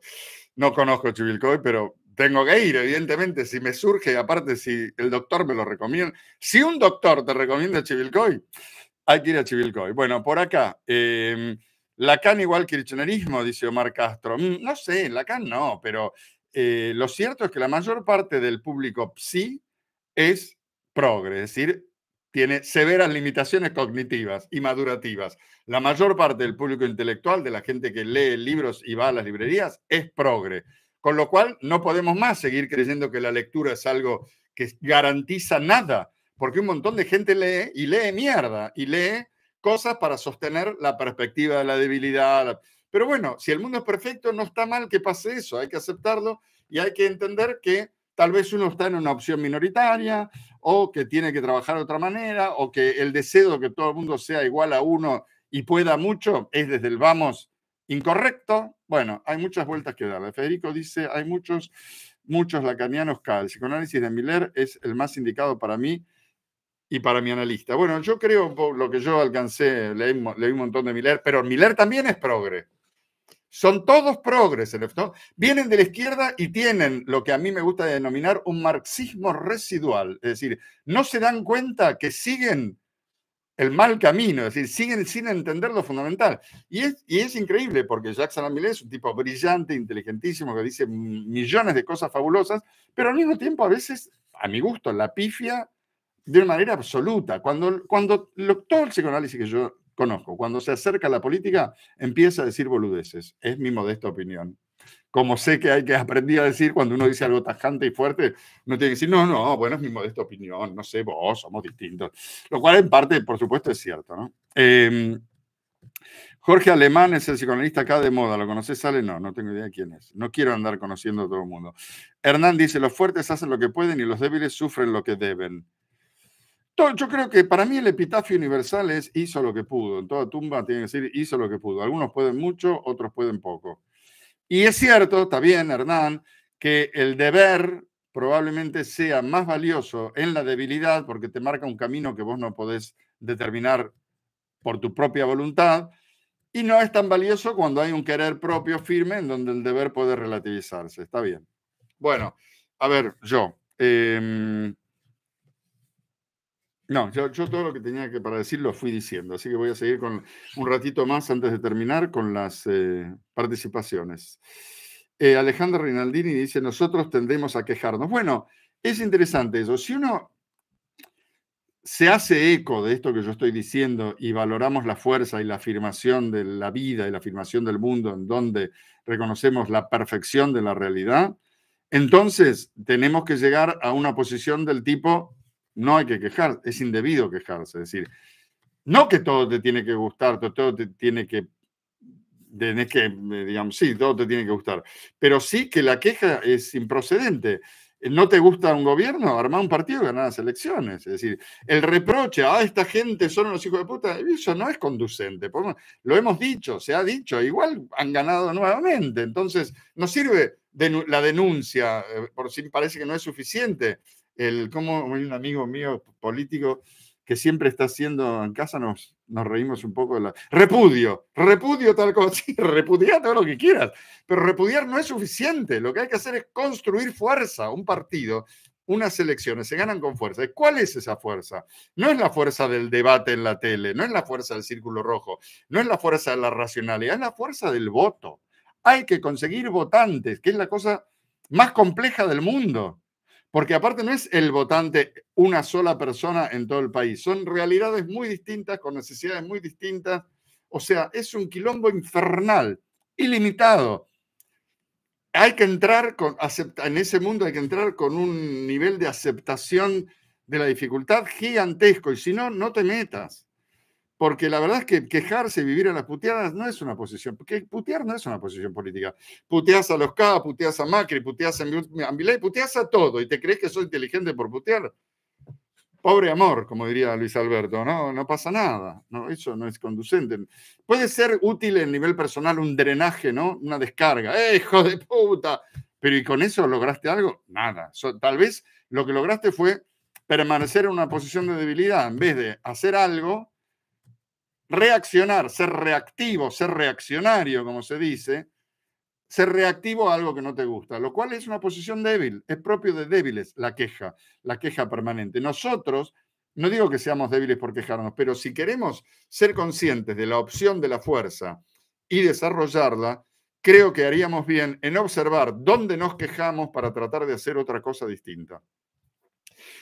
No conozco Chivilcoy, pero tengo que ir, evidentemente, si me surge, aparte si el doctor me lo recomienda. Si un doctor te recomienda Chivilcoy, hay que ir a Chivilcoy. Bueno, por acá, em, Lacan igual kirchnerismo, dice Omar Castro. Mm, no sé, Lacan no, pero eh, lo cierto es que la mayor parte del público psi es progre, es decir, tiene severas limitaciones cognitivas y madurativas. La mayor parte del público intelectual, de la gente que lee libros y va a las librerías, es progre. Con lo cual, no podemos más seguir creyendo que la lectura es algo que garantiza nada, porque un montón de gente lee y lee mierda, y lee cosas para sostener la perspectiva de la debilidad. Pero bueno, si el mundo es perfecto, no está mal que pase eso, hay que aceptarlo y hay que entender que tal vez uno está en una opción minoritaria o que tiene que trabajar de otra manera o que el deseo de que todo el mundo sea igual a uno y pueda mucho es desde el vamos incorrecto. Bueno, hay muchas vueltas que darle. Federico dice, hay muchos, muchos lacanianos K. El psicoanálisis de Miller es el más indicado para mí y para mi analista. Bueno, yo creo, lo que yo alcancé, leí, un montón de Miller, pero Miller también es progre. Son todos progres, ¿no? vienen de la izquierda y tienen lo que a mí me gusta denominar un marxismo residual. Es decir, no se dan cuenta que siguen el mal camino, es decir, siguen sin entender lo fundamental. Y es, y es increíble porque Jacques Salamilé es un tipo brillante, inteligentísimo, que dice millones de cosas fabulosas, pero al mismo tiempo a veces, a mi gusto, la pifia de una manera absoluta. Cuando, cuando lo, todo el psicoanálisis que yo conozco, cuando se acerca a la política, empieza a decir boludeces. Es mi modesta opinión como sé que hay que aprender a decir cuando uno dice algo tajante y fuerte, no tiene que decir, no, no, bueno, es mi modesta opinión, no sé, vos, somos distintos. Lo cual en parte, por supuesto, es cierto, em, Jorge Alemán es el psicoanalista acá de moda. ¿Lo conoces, Sale? No, no tengo idea de quién es. No quiero andar conociendo a todo el mundo. Hernán dice, los fuertes hacen lo que pueden y los débiles sufren lo que deben. Yo creo que para mí el epitafio universal es hizo lo que pudo. En toda tumba tiene que decir hizo lo que pudo. Algunos pueden mucho, otros pueden poco. Y es cierto, está bien, Hernán, que el deber probablemente sea más valioso en la debilidad porque te marca un camino que vos no podés determinar por tu propia voluntad y no es tan valioso cuando hay un querer propio firme en donde el deber puede relativizarse. Está bien. Bueno, a ver, yo. Em, no, yo, todo lo que tenía que para decir lo fui diciendo, así que voy a seguir con un ratito más antes de terminar con las eh, participaciones. Eh, Alejandro Rinaldini dice, nosotros tendemos a quejarnos. Bueno, es interesante eso. Si uno se hace eco de esto que yo estoy diciendo y valoramos la fuerza y la afirmación de la vida y la afirmación del mundo en donde reconocemos la perfección de la realidad, entonces tenemos que llegar a una posición del tipo no hay que quejar, es indebido quejarse. Es decir, no que todo te tiene que gustar, todo te tiene que, tenés que, eh, digamos, sí, todo te tiene que gustar, pero sí que la queja es improcedente. ¿No te gusta un gobierno? Armar un partido y ganar las elecciones. Es decir, el reproche a ah, esta gente son los hijos de puta, eso no es conducente. Lo hemos dicho, se ha dicho, igual han ganado nuevamente. Entonces, no sirve la denuncia, eh, por si parece que no es suficiente el como un amigo mío político que siempre está haciendo en casa, nos, nos reímos un poco de la... Repudio, repudio tal cosa, repudiar todo lo que quieras, pero repudiar no es suficiente, lo que hay que hacer es construir fuerza, un partido, unas elecciones se ganan con fuerza. ¿Cuál es esa fuerza? No es la fuerza del debate en la tele, no es la fuerza del círculo rojo, no es la fuerza de la racionalidad, es la fuerza del voto. Hay que conseguir votantes, que es la cosa más compleja del mundo. Porque aparte no es el votante una sola persona en todo el país, son realidades muy distintas, con necesidades muy distintas. O sea, es un quilombo infernal, ilimitado. Hay que entrar con, en ese mundo hay que entrar con un nivel de aceptación de la dificultad gigantesco y si no, no te metas porque la verdad es que quejarse, y vivir a las puteadas, no es una posición, porque putear no es una posición política. Puteas a los K, puteas a Macri, puteas a Milei, puteas a todo, y te crees que soy inteligente por putear. Pobre amor, como diría Luis Alberto, no, no pasa nada, no, eso no es conducente. Puede ser útil en nivel personal un drenaje, ¿no? Una descarga, ¡Eh, hijo de puta! Pero ¿y con eso lograste algo? Nada. tal vez lo que lograste fue permanecer en una posición de debilidad en vez de hacer algo reaccionar, ser reactivo, ser reaccionario, como se dice, ser reactivo a algo que no te gusta, lo cual es una posición débil, es propio de débiles la queja, la queja permanente. Nosotros, no digo que seamos débiles por quejarnos, pero si queremos ser conscientes de la opción de la fuerza y desarrollarla, creo que haríamos bien en observar dónde nos quejamos para tratar de hacer otra cosa distinta.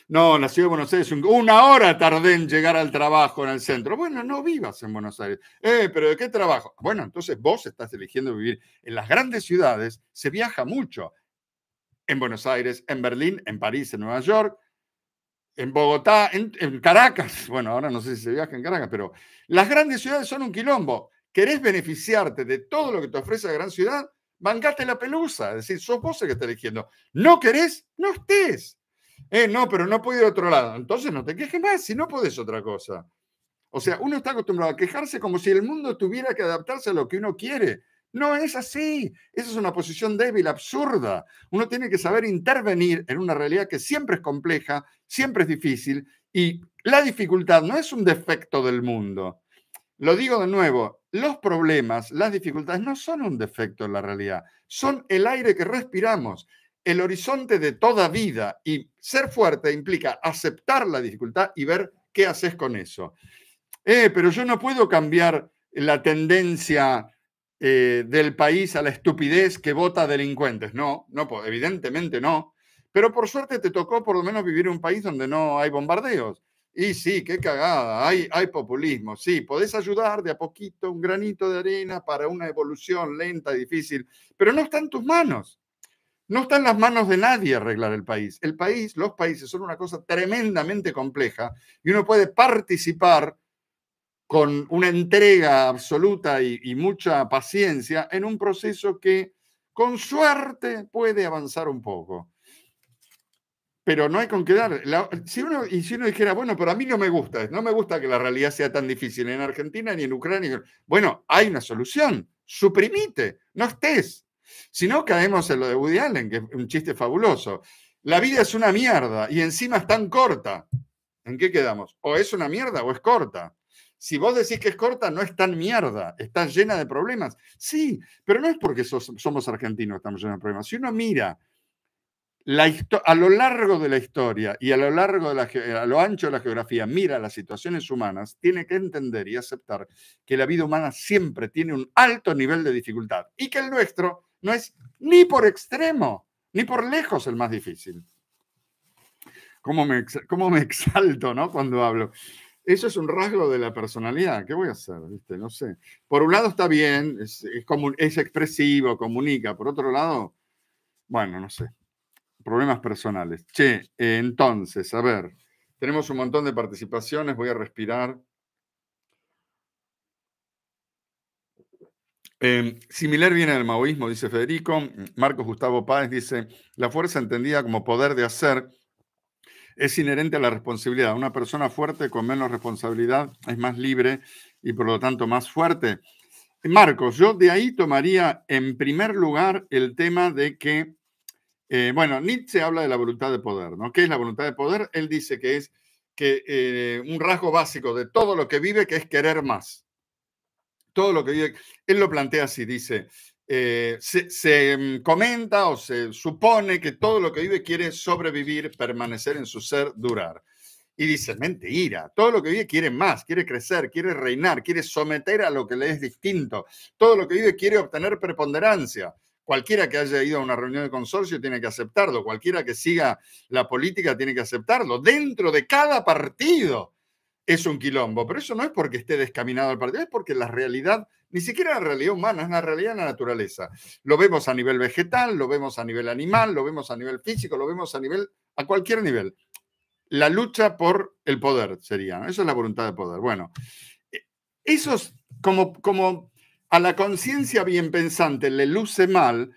No, la ciudad de Buenos Aires, una hora tardé en llegar al trabajo en el centro. Bueno, no vivas en Buenos Aires. Eh, pero ¿de qué trabajo? Bueno, entonces vos estás eligiendo vivir en las grandes ciudades, se viaja mucho. En Buenos Aires, en Berlín, en París, en Nueva York, en Bogotá, en, Caracas. Bueno, ahora no sé si se viaja en Caracas, pero las grandes ciudades son un quilombo. ¿Querés beneficiarte de todo lo que te ofrece la gran ciudad? bancate la pelusa, es decir, sos vos el que está eligiendo. No querés, no estés. Eh, no, pero no puedo ir a otro lado. Entonces no te quejes más si no puedes otra cosa. O sea, uno está acostumbrado a quejarse como si el mundo tuviera que adaptarse a lo que uno quiere. No es así. Esa es una posición débil, absurda. Uno tiene que saber intervenir en una realidad que siempre es compleja, siempre es difícil y la dificultad no es un defecto del mundo. Lo digo de nuevo, los problemas, las dificultades no son un defecto en la realidad, son el aire que respiramos el horizonte de toda vida y ser fuerte implica aceptar la dificultad y ver qué haces con eso. Eh, pero yo no puedo cambiar la tendencia eh, del país a la estupidez que vota delincuentes. No, no, evidentemente no. Pero por suerte te tocó por lo menos vivir en un país donde no hay bombardeos. Y sí, qué cagada, hay, hay populismo. Sí, podés ayudar de a poquito, un granito de arena para una evolución lenta y difícil, pero no está en tus manos. No está en las manos de nadie arreglar el país. El país, los países son una cosa tremendamente compleja y uno puede participar con una entrega absoluta y, mucha paciencia en un proceso que con suerte puede avanzar un poco. Pero no hay con qué dar. si uno, y si uno dijera, bueno, pero a mí no me gusta, no me gusta que la realidad sea tan difícil en Argentina ni en Ucrania. Bueno, hay una solución. Suprimite, no estés. Si no, caemos en lo de Woody Allen, que es un chiste fabuloso. La vida es una mierda y encima es tan corta. ¿En qué quedamos? O es una mierda o es corta. Si vos decís que es corta, no es tan mierda, está llena de problemas. Sí, pero no es porque somos argentinos estamos llenos de problemas. Si uno mira a lo largo de la historia y a lo largo de lo ancho de la geografía mira las situaciones humanas, tiene que entender y aceptar que la vida humana siempre tiene un alto nivel de dificultad y que el nuestro no es ni por extremo, ni por lejos el más difícil. ¿Cómo me, cómo me exalto ¿no? cuando hablo? Eso es un rasgo de la personalidad. ¿Qué voy a hacer? No sé. Por un lado está bien, es, es expresivo, comunica. Por otro lado, bueno, no sé problemas personales. Che, entonces, a ver, tenemos un montón de participaciones, voy a respirar. Em, similar viene del maoísmo, dice Federico. Marcos Gustavo Páez dice, la fuerza entendida como poder de hacer es inherente a la responsabilidad. Una persona fuerte con menos responsabilidad es más libre y por lo tanto más fuerte. Marcos, yo de ahí tomaría en primer lugar el tema de que eh, bueno, Nietzsche habla de la voluntad de poder, ¿no? ¿Qué es la voluntad de poder? Él dice que es que, eh, un rasgo básico de todo lo que vive, que es querer más. Todo lo que vive, él lo plantea así, dice, eh, se, se, mm, comenta o se supone que todo lo que vive quiere sobrevivir, permanecer en su ser, durar. Y dice, mentira, todo lo que vive quiere más, quiere crecer, quiere reinar, quiere someter a lo que le es distinto. Todo lo que vive quiere obtener preponderancia. Cualquiera que haya ido a una reunión de consorcio tiene que aceptarlo, cualquiera que siga la política tiene que aceptarlo. Dentro de cada partido es un quilombo, pero eso no es porque esté descaminado el partido, es porque la realidad, ni siquiera la realidad humana, es la realidad de la naturaleza. Lo vemos a nivel vegetal, lo vemos a nivel animal, lo vemos a nivel físico, lo vemos a nivel, a cualquier nivel. La lucha por el poder sería, ¿no? eso es la voluntad de poder. Bueno, eh, esos como, como a la conciencia bien pensante le luce mal,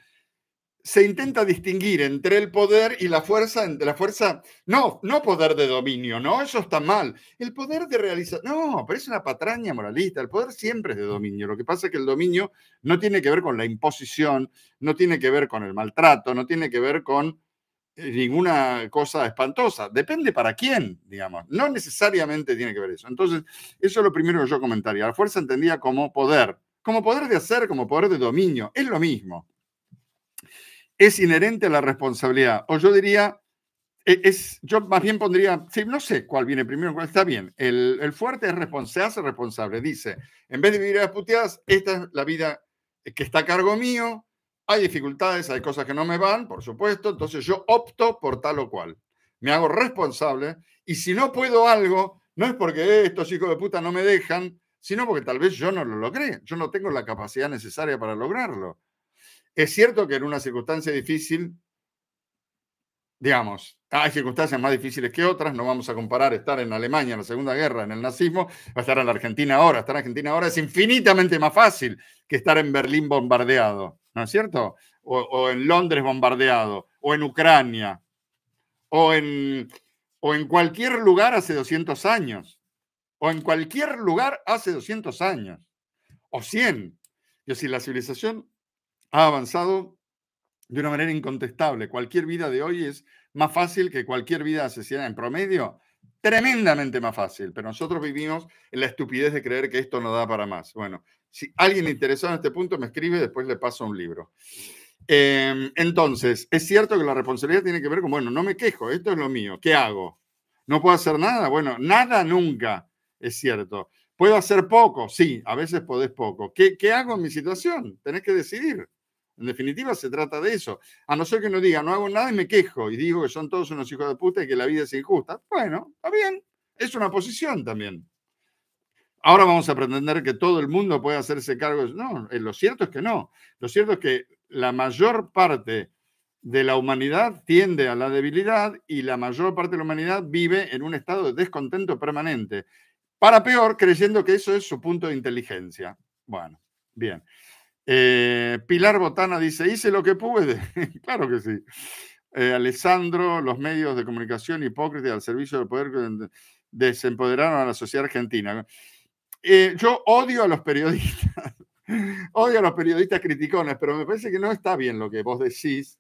se intenta distinguir entre el poder y la fuerza, entre la fuerza, no, no poder de dominio, no, eso está mal. El poder de realizar, no, pero es una patraña moralista, el poder siempre es de dominio. Lo que pasa es que el dominio no tiene que ver con la imposición, no tiene que ver con el maltrato, no tiene que ver con eh, ninguna cosa espantosa. Depende para quién, digamos. No necesariamente tiene que ver eso. Entonces, eso es lo primero que yo comentaría. La fuerza entendía como poder como poder de hacer, como poder de dominio, es lo mismo. Es inherente a la responsabilidad, o yo diría, e-, es, yo más bien pondría, sí, no sé cuál viene primero, cuál está bien. El, fuerte es responsable, se hace responsable, dice, en vez de vivir a las puteadas, esta es la vida que está a cargo mío, hay dificultades, hay cosas que no me van, por supuesto, entonces yo opto por tal o cual. Me hago responsable y si no puedo algo, no es porque estos hijos de puta no me dejan, sino porque tal vez yo no lo logré, yo no tengo la capacidad necesaria para lograrlo. Es cierto que en una circunstancia difícil, digamos, hay circunstancias más difíciles que otras, no vamos a comparar estar en Alemania en la Segunda Guerra, en el nazismo, a estar en la Argentina ahora. Estar en Argentina ahora es infinitamente más fácil que estar en Berlín bombardeado, ¿no es cierto? O, en Londres bombardeado, o en Ucrania, o en, o en cualquier lugar hace 200 años o en cualquier lugar hace 200 años o 100. Y si la civilización ha avanzado de una manera incontestable. Cualquier vida de hoy es más fácil que cualquier vida asesina en promedio, tremendamente más fácil, pero nosotros vivimos en la estupidez de creer que esto no da para más. Bueno, si alguien interesado en este punto me escribe, después le paso un libro. Em, entonces, es cierto que la responsabilidad tiene que ver con, bueno, no me quejo, esto es lo mío, ¿qué hago? ¿No puedo hacer nada? Bueno, nada nunca es cierto. ¿Puedo hacer poco? Sí, a veces podés poco. ¿Qué, hago en mi situación? Tenés que decidir. En definitiva, se trata de eso. A no ser que no diga, no hago nada y me quejo y digo que son todos unos hijos de puta y que la vida es injusta. Bueno, está bien. Es una posición también. Ahora vamos a pretender que todo el mundo puede hacerse cargo. No, eh, lo cierto es que no. Lo cierto es que la mayor parte de la humanidad tiende a la debilidad y la mayor parte de la humanidad vive en un estado de descontento permanente. Para peor, creyendo que eso es su punto de inteligencia. Bueno, bien. Eh, Pilar Botana dice, hice lo que pude. claro que sí. Eh, Alessandro, los medios de comunicación hipócritas al servicio del poder desempoderaron a la sociedad argentina. Eh, yo odio a los periodistas, odio a los periodistas criticones, pero me parece que no está bien lo que vos decís,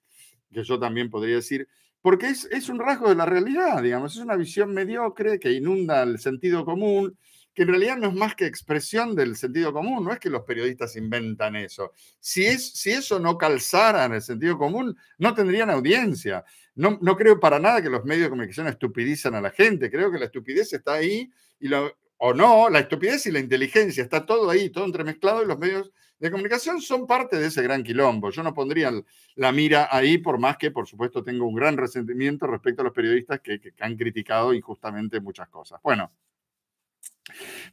que yo también podría decir, porque es, un rasgo de la realidad, digamos, es una visión mediocre que inunda el sentido común, que en realidad no es más que expresión del sentido común, no es que los periodistas inventan eso. Si, si eso no calzara en el sentido común, no tendrían audiencia. No, no creo para nada que los medios de comunicación estupidizan a la gente, creo que la estupidez está ahí, y lo, o no, la estupidez y la inteligencia, está todo ahí, todo entremezclado y los medios de comunicación son parte de ese gran quilombo. Yo no pondría la mira ahí, por más que, por supuesto, tengo un gran resentimiento respecto a los periodistas que, han criticado injustamente muchas cosas. Bueno,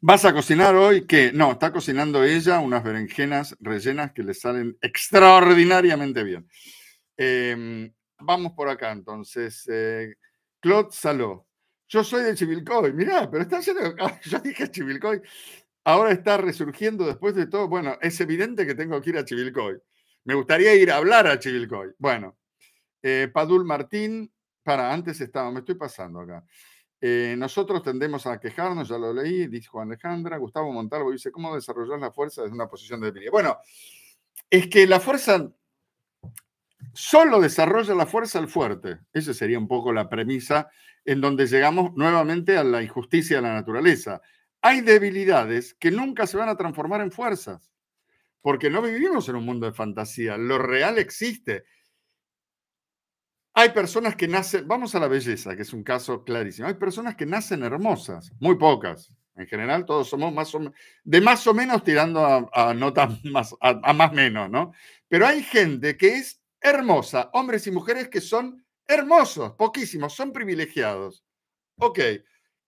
¿Vas a cocinar hoy? ¿Qué? No, está cocinando ella unas berenjenas rellenas que le salen extraordinariamente bien. Em, vamos por acá entonces. Eh, Claude Saló. Yo soy de Chivilcoy. Mirá, pero está haciendo. Yo dije Chivilcoy ahora está resurgiendo después de todo. Bueno, es evidente que tengo que ir a Chivilcoy. Me gustaría ir a hablar a Chivilcoy. Bueno, eh, Padul Martín, para antes estaba, me estoy pasando acá. Eh, nosotros tendemos a quejarnos, ya lo leí, dijo Alejandra. Gustavo Montalvo dice: ¿Cómo desarrollar la fuerza desde una posición de debilidad? Bueno, es que la fuerza solo desarrolla la fuerza al fuerte. Esa sería un poco la premisa en donde llegamos nuevamente a la injusticia de la naturaleza hay debilidades que nunca se van a transformar en fuerzas, porque no vivimos en un mundo de fantasía, lo real existe. Hay personas que nacen, vamos a la belleza, que es un caso clarísimo, hay personas que nacen hermosas, muy pocas. En general todos somos más o, de más o menos tirando a, notas más, a, más menos, ¿no? Pero hay gente que es hermosa, hombres y mujeres que son hermosos, poquísimos, son privilegiados. Ok,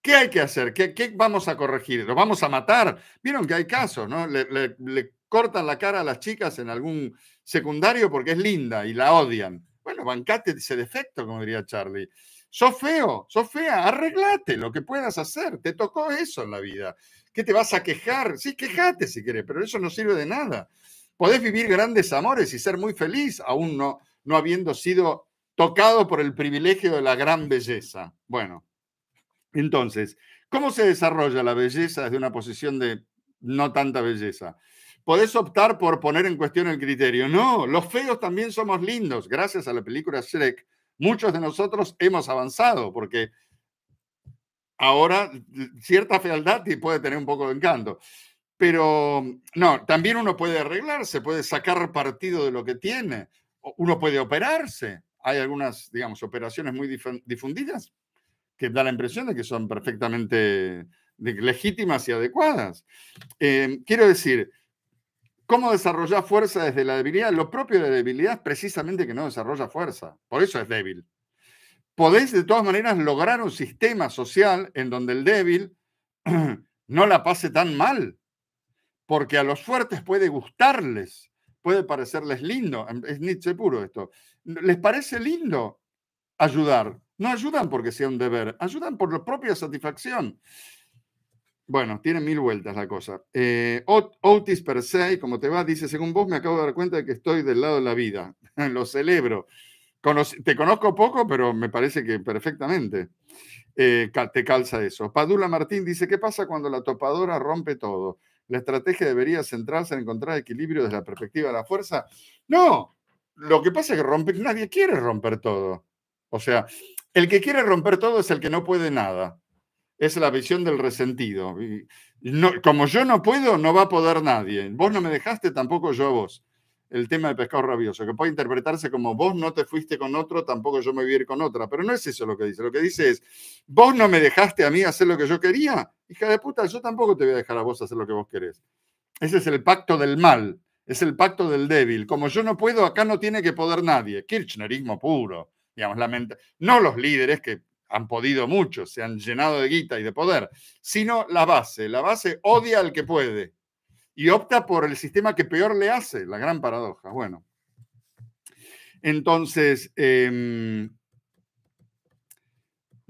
¿Qué hay que hacer? ¿Qué, vamos a corregir? ¿Lo vamos a matar? Vieron que hay casos, ¿no? Le, cortan la cara a las chicas en algún secundario porque es linda y la odian. Bueno, bancate ese defecto, como diría Charlie. Sos feo, sos fea, arreglate lo que puedas hacer. Te tocó eso en la vida. ¿Qué te vas a quejar? Sí, quejate si querés, pero eso no sirve de nada. Podés vivir grandes amores y ser muy feliz, aún no, no habiendo sido tocado por el privilegio de la gran belleza. Bueno, entonces, ¿cómo se desarrolla la belleza desde una posición de no tanta belleza? Podés optar por poner en cuestión el criterio. No, los feos también somos lindos. Gracias a la película Shrek, muchos de nosotros hemos avanzado porque ahora mm, cierta fealdad puede tener un poco de encanto. Pero mm, no, también uno puede arreglarse, puede sacar partido de lo que tiene, uno puede operarse. Hay algunas, digamos, operaciones muy difundidas que da la impresión de que son perfectamente legítimas y adecuadas. Eh, quiero decir, ¿Cómo desarrollar fuerza desde la debilidad? Lo propio de la debilidad es precisamente que no desarrolla fuerza. Por eso es débil. Podéis de todas maneras lograr un sistema social en donde el débil no la pase tan mal. Porque a los fuertes puede gustarles, puede parecerles lindo. Es Nietzsche puro esto. Les parece lindo ayudar. No ayudan porque sea un deber, ayudan por la propia satisfacción. Bueno, tiene mil vueltas la cosa. Eh, Otis se, como te va, dice, según vos me acabo de dar cuenta de que estoy del lado de la vida. Lo celebro. te conozco poco, pero me parece que perfectamente eh, te calza eso. Padula Martín dice, ¿qué pasa cuando la topadora rompe todo? ¿La estrategia debería centrarse en encontrar equilibrio desde la perspectiva de la fuerza? No, lo que pasa es que rompe, nadie quiere romper todo. O sea, el que quiere romper todo es el que no puede nada. Es la visión del resentido. como yo no puedo, no va a poder nadie. Vos no me dejaste, tampoco yo a vos. El tema de pescado rabioso, que puede interpretarse como vos no te fuiste con otro, tampoco yo me voy a ir con otra. Pero no es eso lo que dice. Lo que dice es, vos no me dejaste a mí hacer lo que yo quería. Hija de puta, yo tampoco te voy a dejar a vos hacer lo que vos querés. Ese es el pacto del mal. Es el pacto del débil. Como yo no puedo, acá no tiene que poder nadie. Kirchnerismo puro digamos, mente no los líderes que han podido mucho, se han llenado de guita y de poder, sino la base. La base odia al que puede y opta por el sistema que peor le hace, la gran paradoja. Bueno, entonces, em,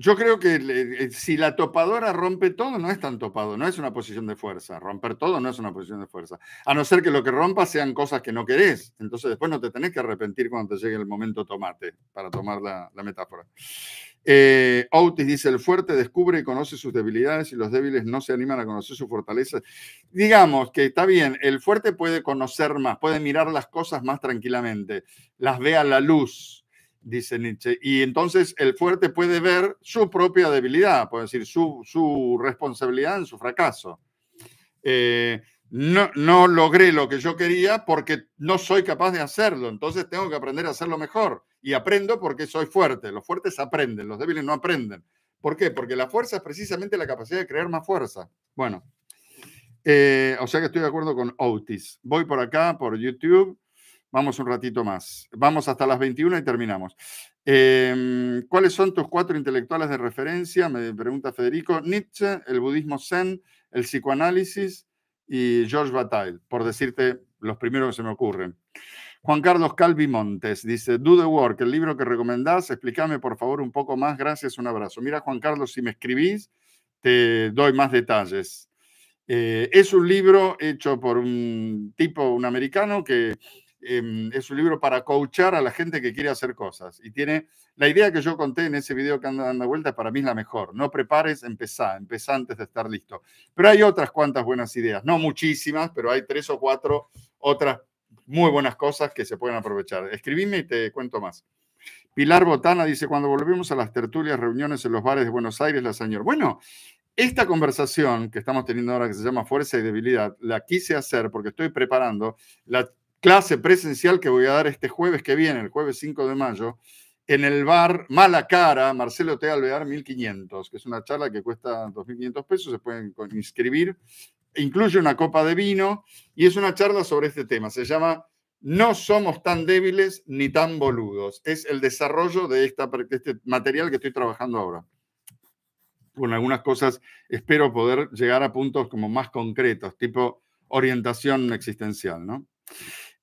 yo creo que eh, si la topadora rompe todo, no es tan topado, no es una posición de fuerza. Romper todo no es una posición de fuerza. A no ser que lo que rompa sean cosas que no querés. Entonces después no te tenés que arrepentir cuando te llegue el momento tomate, para tomar la, metáfora. Eh, Otis dice, el fuerte descubre y conoce sus debilidades y los débiles no se animan a conocer sus fortalezas. Digamos que está bien, el fuerte puede conocer más, puede mirar las cosas más tranquilamente, las ve a la luz, dice Nietzsche. Y entonces el fuerte puede ver su propia debilidad, puede decir, su, responsabilidad en su fracaso. Eh, no, no logré lo que yo quería porque no soy capaz de hacerlo, entonces tengo que aprender a hacerlo mejor. Y aprendo porque soy fuerte. Los fuertes aprenden, los débiles no aprenden. ¿Por qué? Porque la fuerza es precisamente la capacidad de crear más fuerza. Bueno, eh, o sea que estoy de acuerdo con Otis. Voy por acá, por YouTube. Vamos un ratito más. Vamos hasta las 21 y terminamos. Em, ¿Cuáles son tus cuatro intelectuales de referencia? Me pregunta Federico. Nietzsche, el budismo zen, el psicoanálisis y George Bataille, por decirte los primeros que se me ocurren. Juan Carlos Calvi Montes dice, Do the Work, el libro que recomendás, explícame por favor un poco más, gracias, un abrazo. Mira, Juan Carlos, si me escribís, te doy más detalles. Eh, es un libro hecho por un tipo, un americano, que Em, es un libro para coachar a la gente que quiere hacer cosas. Y tiene la idea que yo conté en ese video que anda dando vueltas, para mí es la mejor. No prepares, empezá, empezá antes de estar listo. Pero hay otras cuantas buenas ideas, no muchísimas, pero hay tres o cuatro otras muy buenas cosas que se pueden aprovechar. Escribime y te cuento más. Pilar Botana dice, cuando volvemos a las tertulias, reuniones en los bares de Buenos Aires, la señor. Bueno, esta conversación que estamos teniendo ahora, que se llama Fuerza y Debilidad, la quise hacer porque estoy preparando la clase presencial que voy a dar este jueves que viene, el jueves 5 de mayo, en el bar Mala Cara, Marcelo T. Alvear 1500, que es una charla que cuesta 2.500 pesos, se pueden inscribir. Incluye una copa de vino y es una charla sobre este tema. Se llama No somos tan débiles ni tan boludos. Es el desarrollo de, de este material que estoy trabajando ahora. Con algunas cosas espero poder llegar a puntos como más concretos, tipo orientación existencial, ¿no?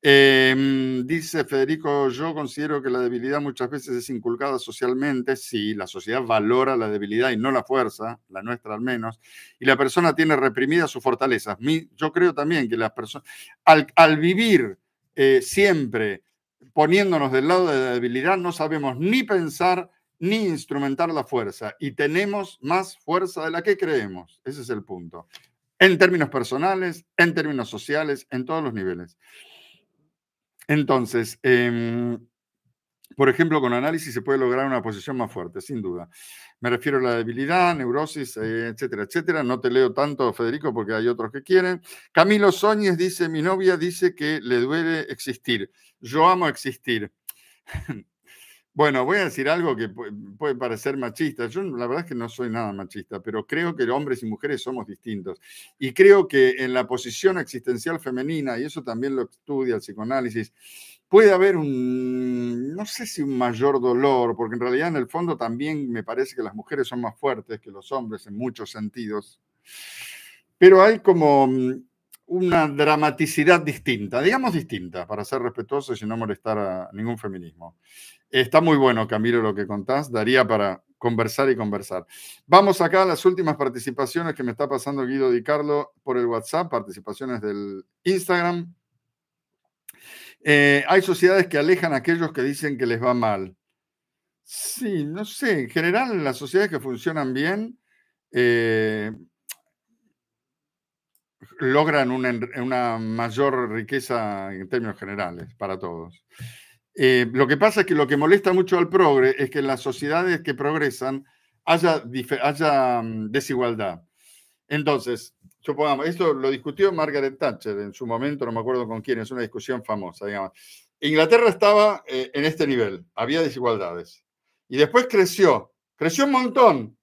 Em, dice Federico, yo considero que la debilidad muchas veces es inculcada socialmente, si la sociedad valora la debilidad y no la fuerza, la nuestra al menos, y la persona tiene reprimidas sus fortalezas. yo creo también que las personas, al, vivir eh, siempre poniéndonos del lado de la debilidad, no sabemos ni pensar ni instrumentar la fuerza y tenemos más fuerza de la que creemos. Ese es el punto. En términos personales, en términos sociales, en todos los niveles. Entonces, em, por ejemplo, con análisis se puede lograr una posición más fuerte, sin duda. Me refiero a la debilidad, neurosis, eh, etcétera, etcétera. No te leo tanto, Federico, porque hay otros que quieren. Camilo Soñes dice, mi novia dice que le duele existir. Yo amo existir. Bueno, voy a decir algo que puede parecer machista. Yo la verdad es que no soy nada machista, pero creo que hombres y mujeres somos distintos. Y creo que en la posición existencial femenina, y eso también lo estudia el psicoanálisis, puede haber un, no sé si un mayor dolor, porque en realidad en el fondo también me parece que las mujeres son más fuertes que los hombres en muchos sentidos. Pero hay como mm, una dramaticidad distinta, digamos distinta, para ser respetuosos y no molestar a ningún feminismo. Está muy bueno, Camilo, lo que contás. Daría para conversar y conversar. Vamos acá a las últimas participaciones que me está pasando Guido Di Carlo por el WhatsApp, participaciones del Instagram. Eh, hay sociedades que alejan a aquellos que dicen que les va mal. Sí, no sé. En general, las sociedades que funcionan bien eh, logran una, una mayor riqueza en términos generales para todos. Eh, lo que pasa es que lo que molesta mucho al progre es que en las sociedades que progresan haya, haya mm, desigualdad. Entonces, supongamos, esto lo discutió Margaret Thatcher en su momento, no me acuerdo con quién, es una discusión famosa, Inglaterra estaba eh, en este nivel, había desigualdades. Y después creció, creció un montón.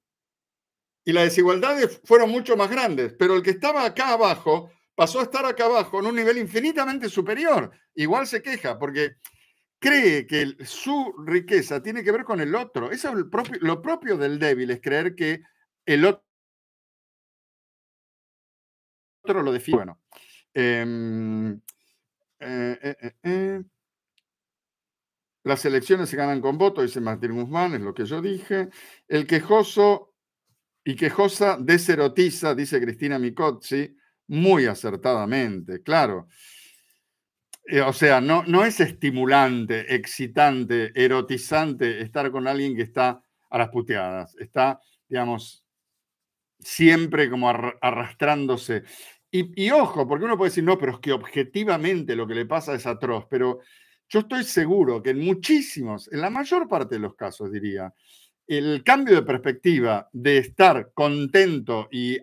Y las desigualdades fueron mucho más grandes, pero el que estaba acá abajo pasó a estar acá abajo en un nivel infinitamente superior. Igual se queja, porque cree que su riqueza tiene que ver con el otro. es lo propio del débil, es creer que el otro lo define. Bueno, em, eh, eh, eh, las elecciones se ganan con voto, dice Martín Guzmán, es lo que yo dije. El quejoso y quejosa deserotiza, dice Cristina Micozzi, muy acertadamente, claro. Eh, o sea, no, no es estimulante, excitante, erotizante estar con alguien que está a las puteadas, está, digamos, siempre como arrastrándose. Y, y, ojo, porque uno puede decir, no, pero es que objetivamente lo que le pasa es atroz, pero yo estoy seguro que en muchísimos, en la mayor parte de los casos, diría, el cambio de perspectiva de estar contento y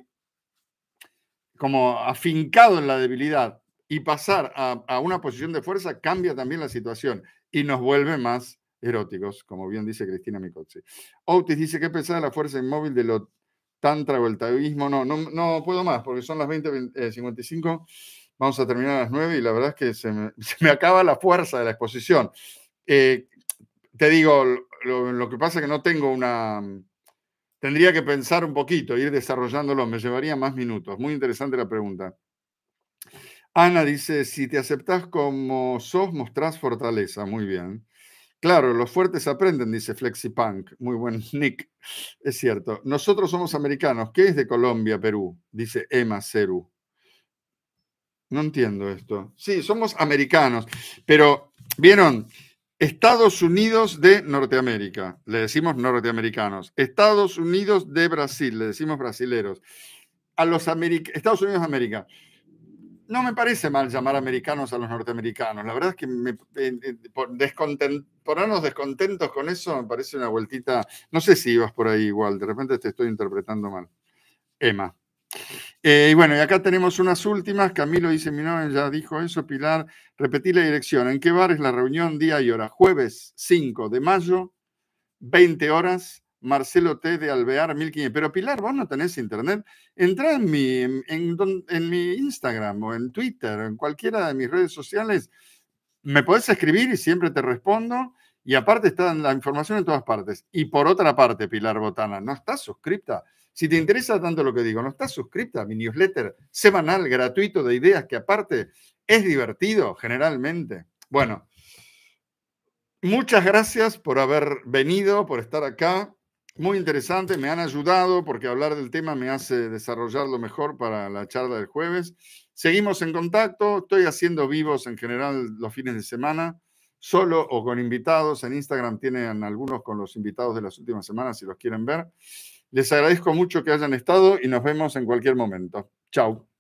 como afincado en la debilidad y pasar a, una posición de fuerza cambia también la situación y nos vuelve más eróticos, como bien dice Cristina Micozzi. Otis dice, que pensar de la fuerza inmóvil de lo tantra o el taoísmo? No, no, no puedo más, porque son las 20.55, eh, vamos a terminar a las 9 y la verdad es que se me, acaba la fuerza de la exposición. Eh, te digo, lo, lo, que pasa es que no tengo una... Mm, tendría que pensar un poquito, ir desarrollándolo, me llevaría más minutos. Muy interesante la pregunta. Ana dice, si te aceptás como sos, mostrás fortaleza. Muy bien. Claro, los fuertes aprenden, dice Flexipunk. Muy buen nick. Es cierto. Nosotros somos americanos. ¿Qué es de Colombia, Perú? Dice Emma Ceru. No entiendo esto. Sí, somos americanos, pero vieron, Estados Unidos de Norteamérica, le decimos norteamericanos. Estados Unidos de Brasil, le decimos brasileros. A los Estados Unidos de América no me parece mal llamar americanos a los norteamericanos. La verdad es que me, eh, descontentos con eso me parece una vueltita. No sé si ibas por ahí igual, de repente te estoy interpretando mal. Emma. Eh, y bueno, y acá tenemos unas últimas. Camilo dice, mi novia ya dijo eso, Pilar. Repetí la dirección. ¿En qué bar es la reunión día y hora? Jueves 5 de mayo, 20 horas, Marcelo T. de Alvear 1500. Pero Pilar, vos no tenés internet. Entra en mi, en, mi Instagram o en Twitter, o en cualquiera de mis redes sociales. Me podés escribir y siempre te respondo. Y aparte está la información en todas partes. Y por otra parte, Pilar Botana, ¿no estás suscripta? Si te interesa tanto lo que digo, ¿no estás suscripta a mi newsletter semanal gratuito de ideas que aparte es divertido generalmente? Bueno, muchas gracias por haber venido, por estar acá. Muy interesante, me han ayudado porque hablar del tema me hace desarrollarlo mejor para la charla del jueves. Seguimos en contacto, estoy haciendo vivos en general los fines de semana, solo o con invitados. En Instagram tienen algunos con los invitados de las últimas semanas si los quieren ver. Les agradezco mucho que hayan estado y nos vemos en cualquier momento. Chao.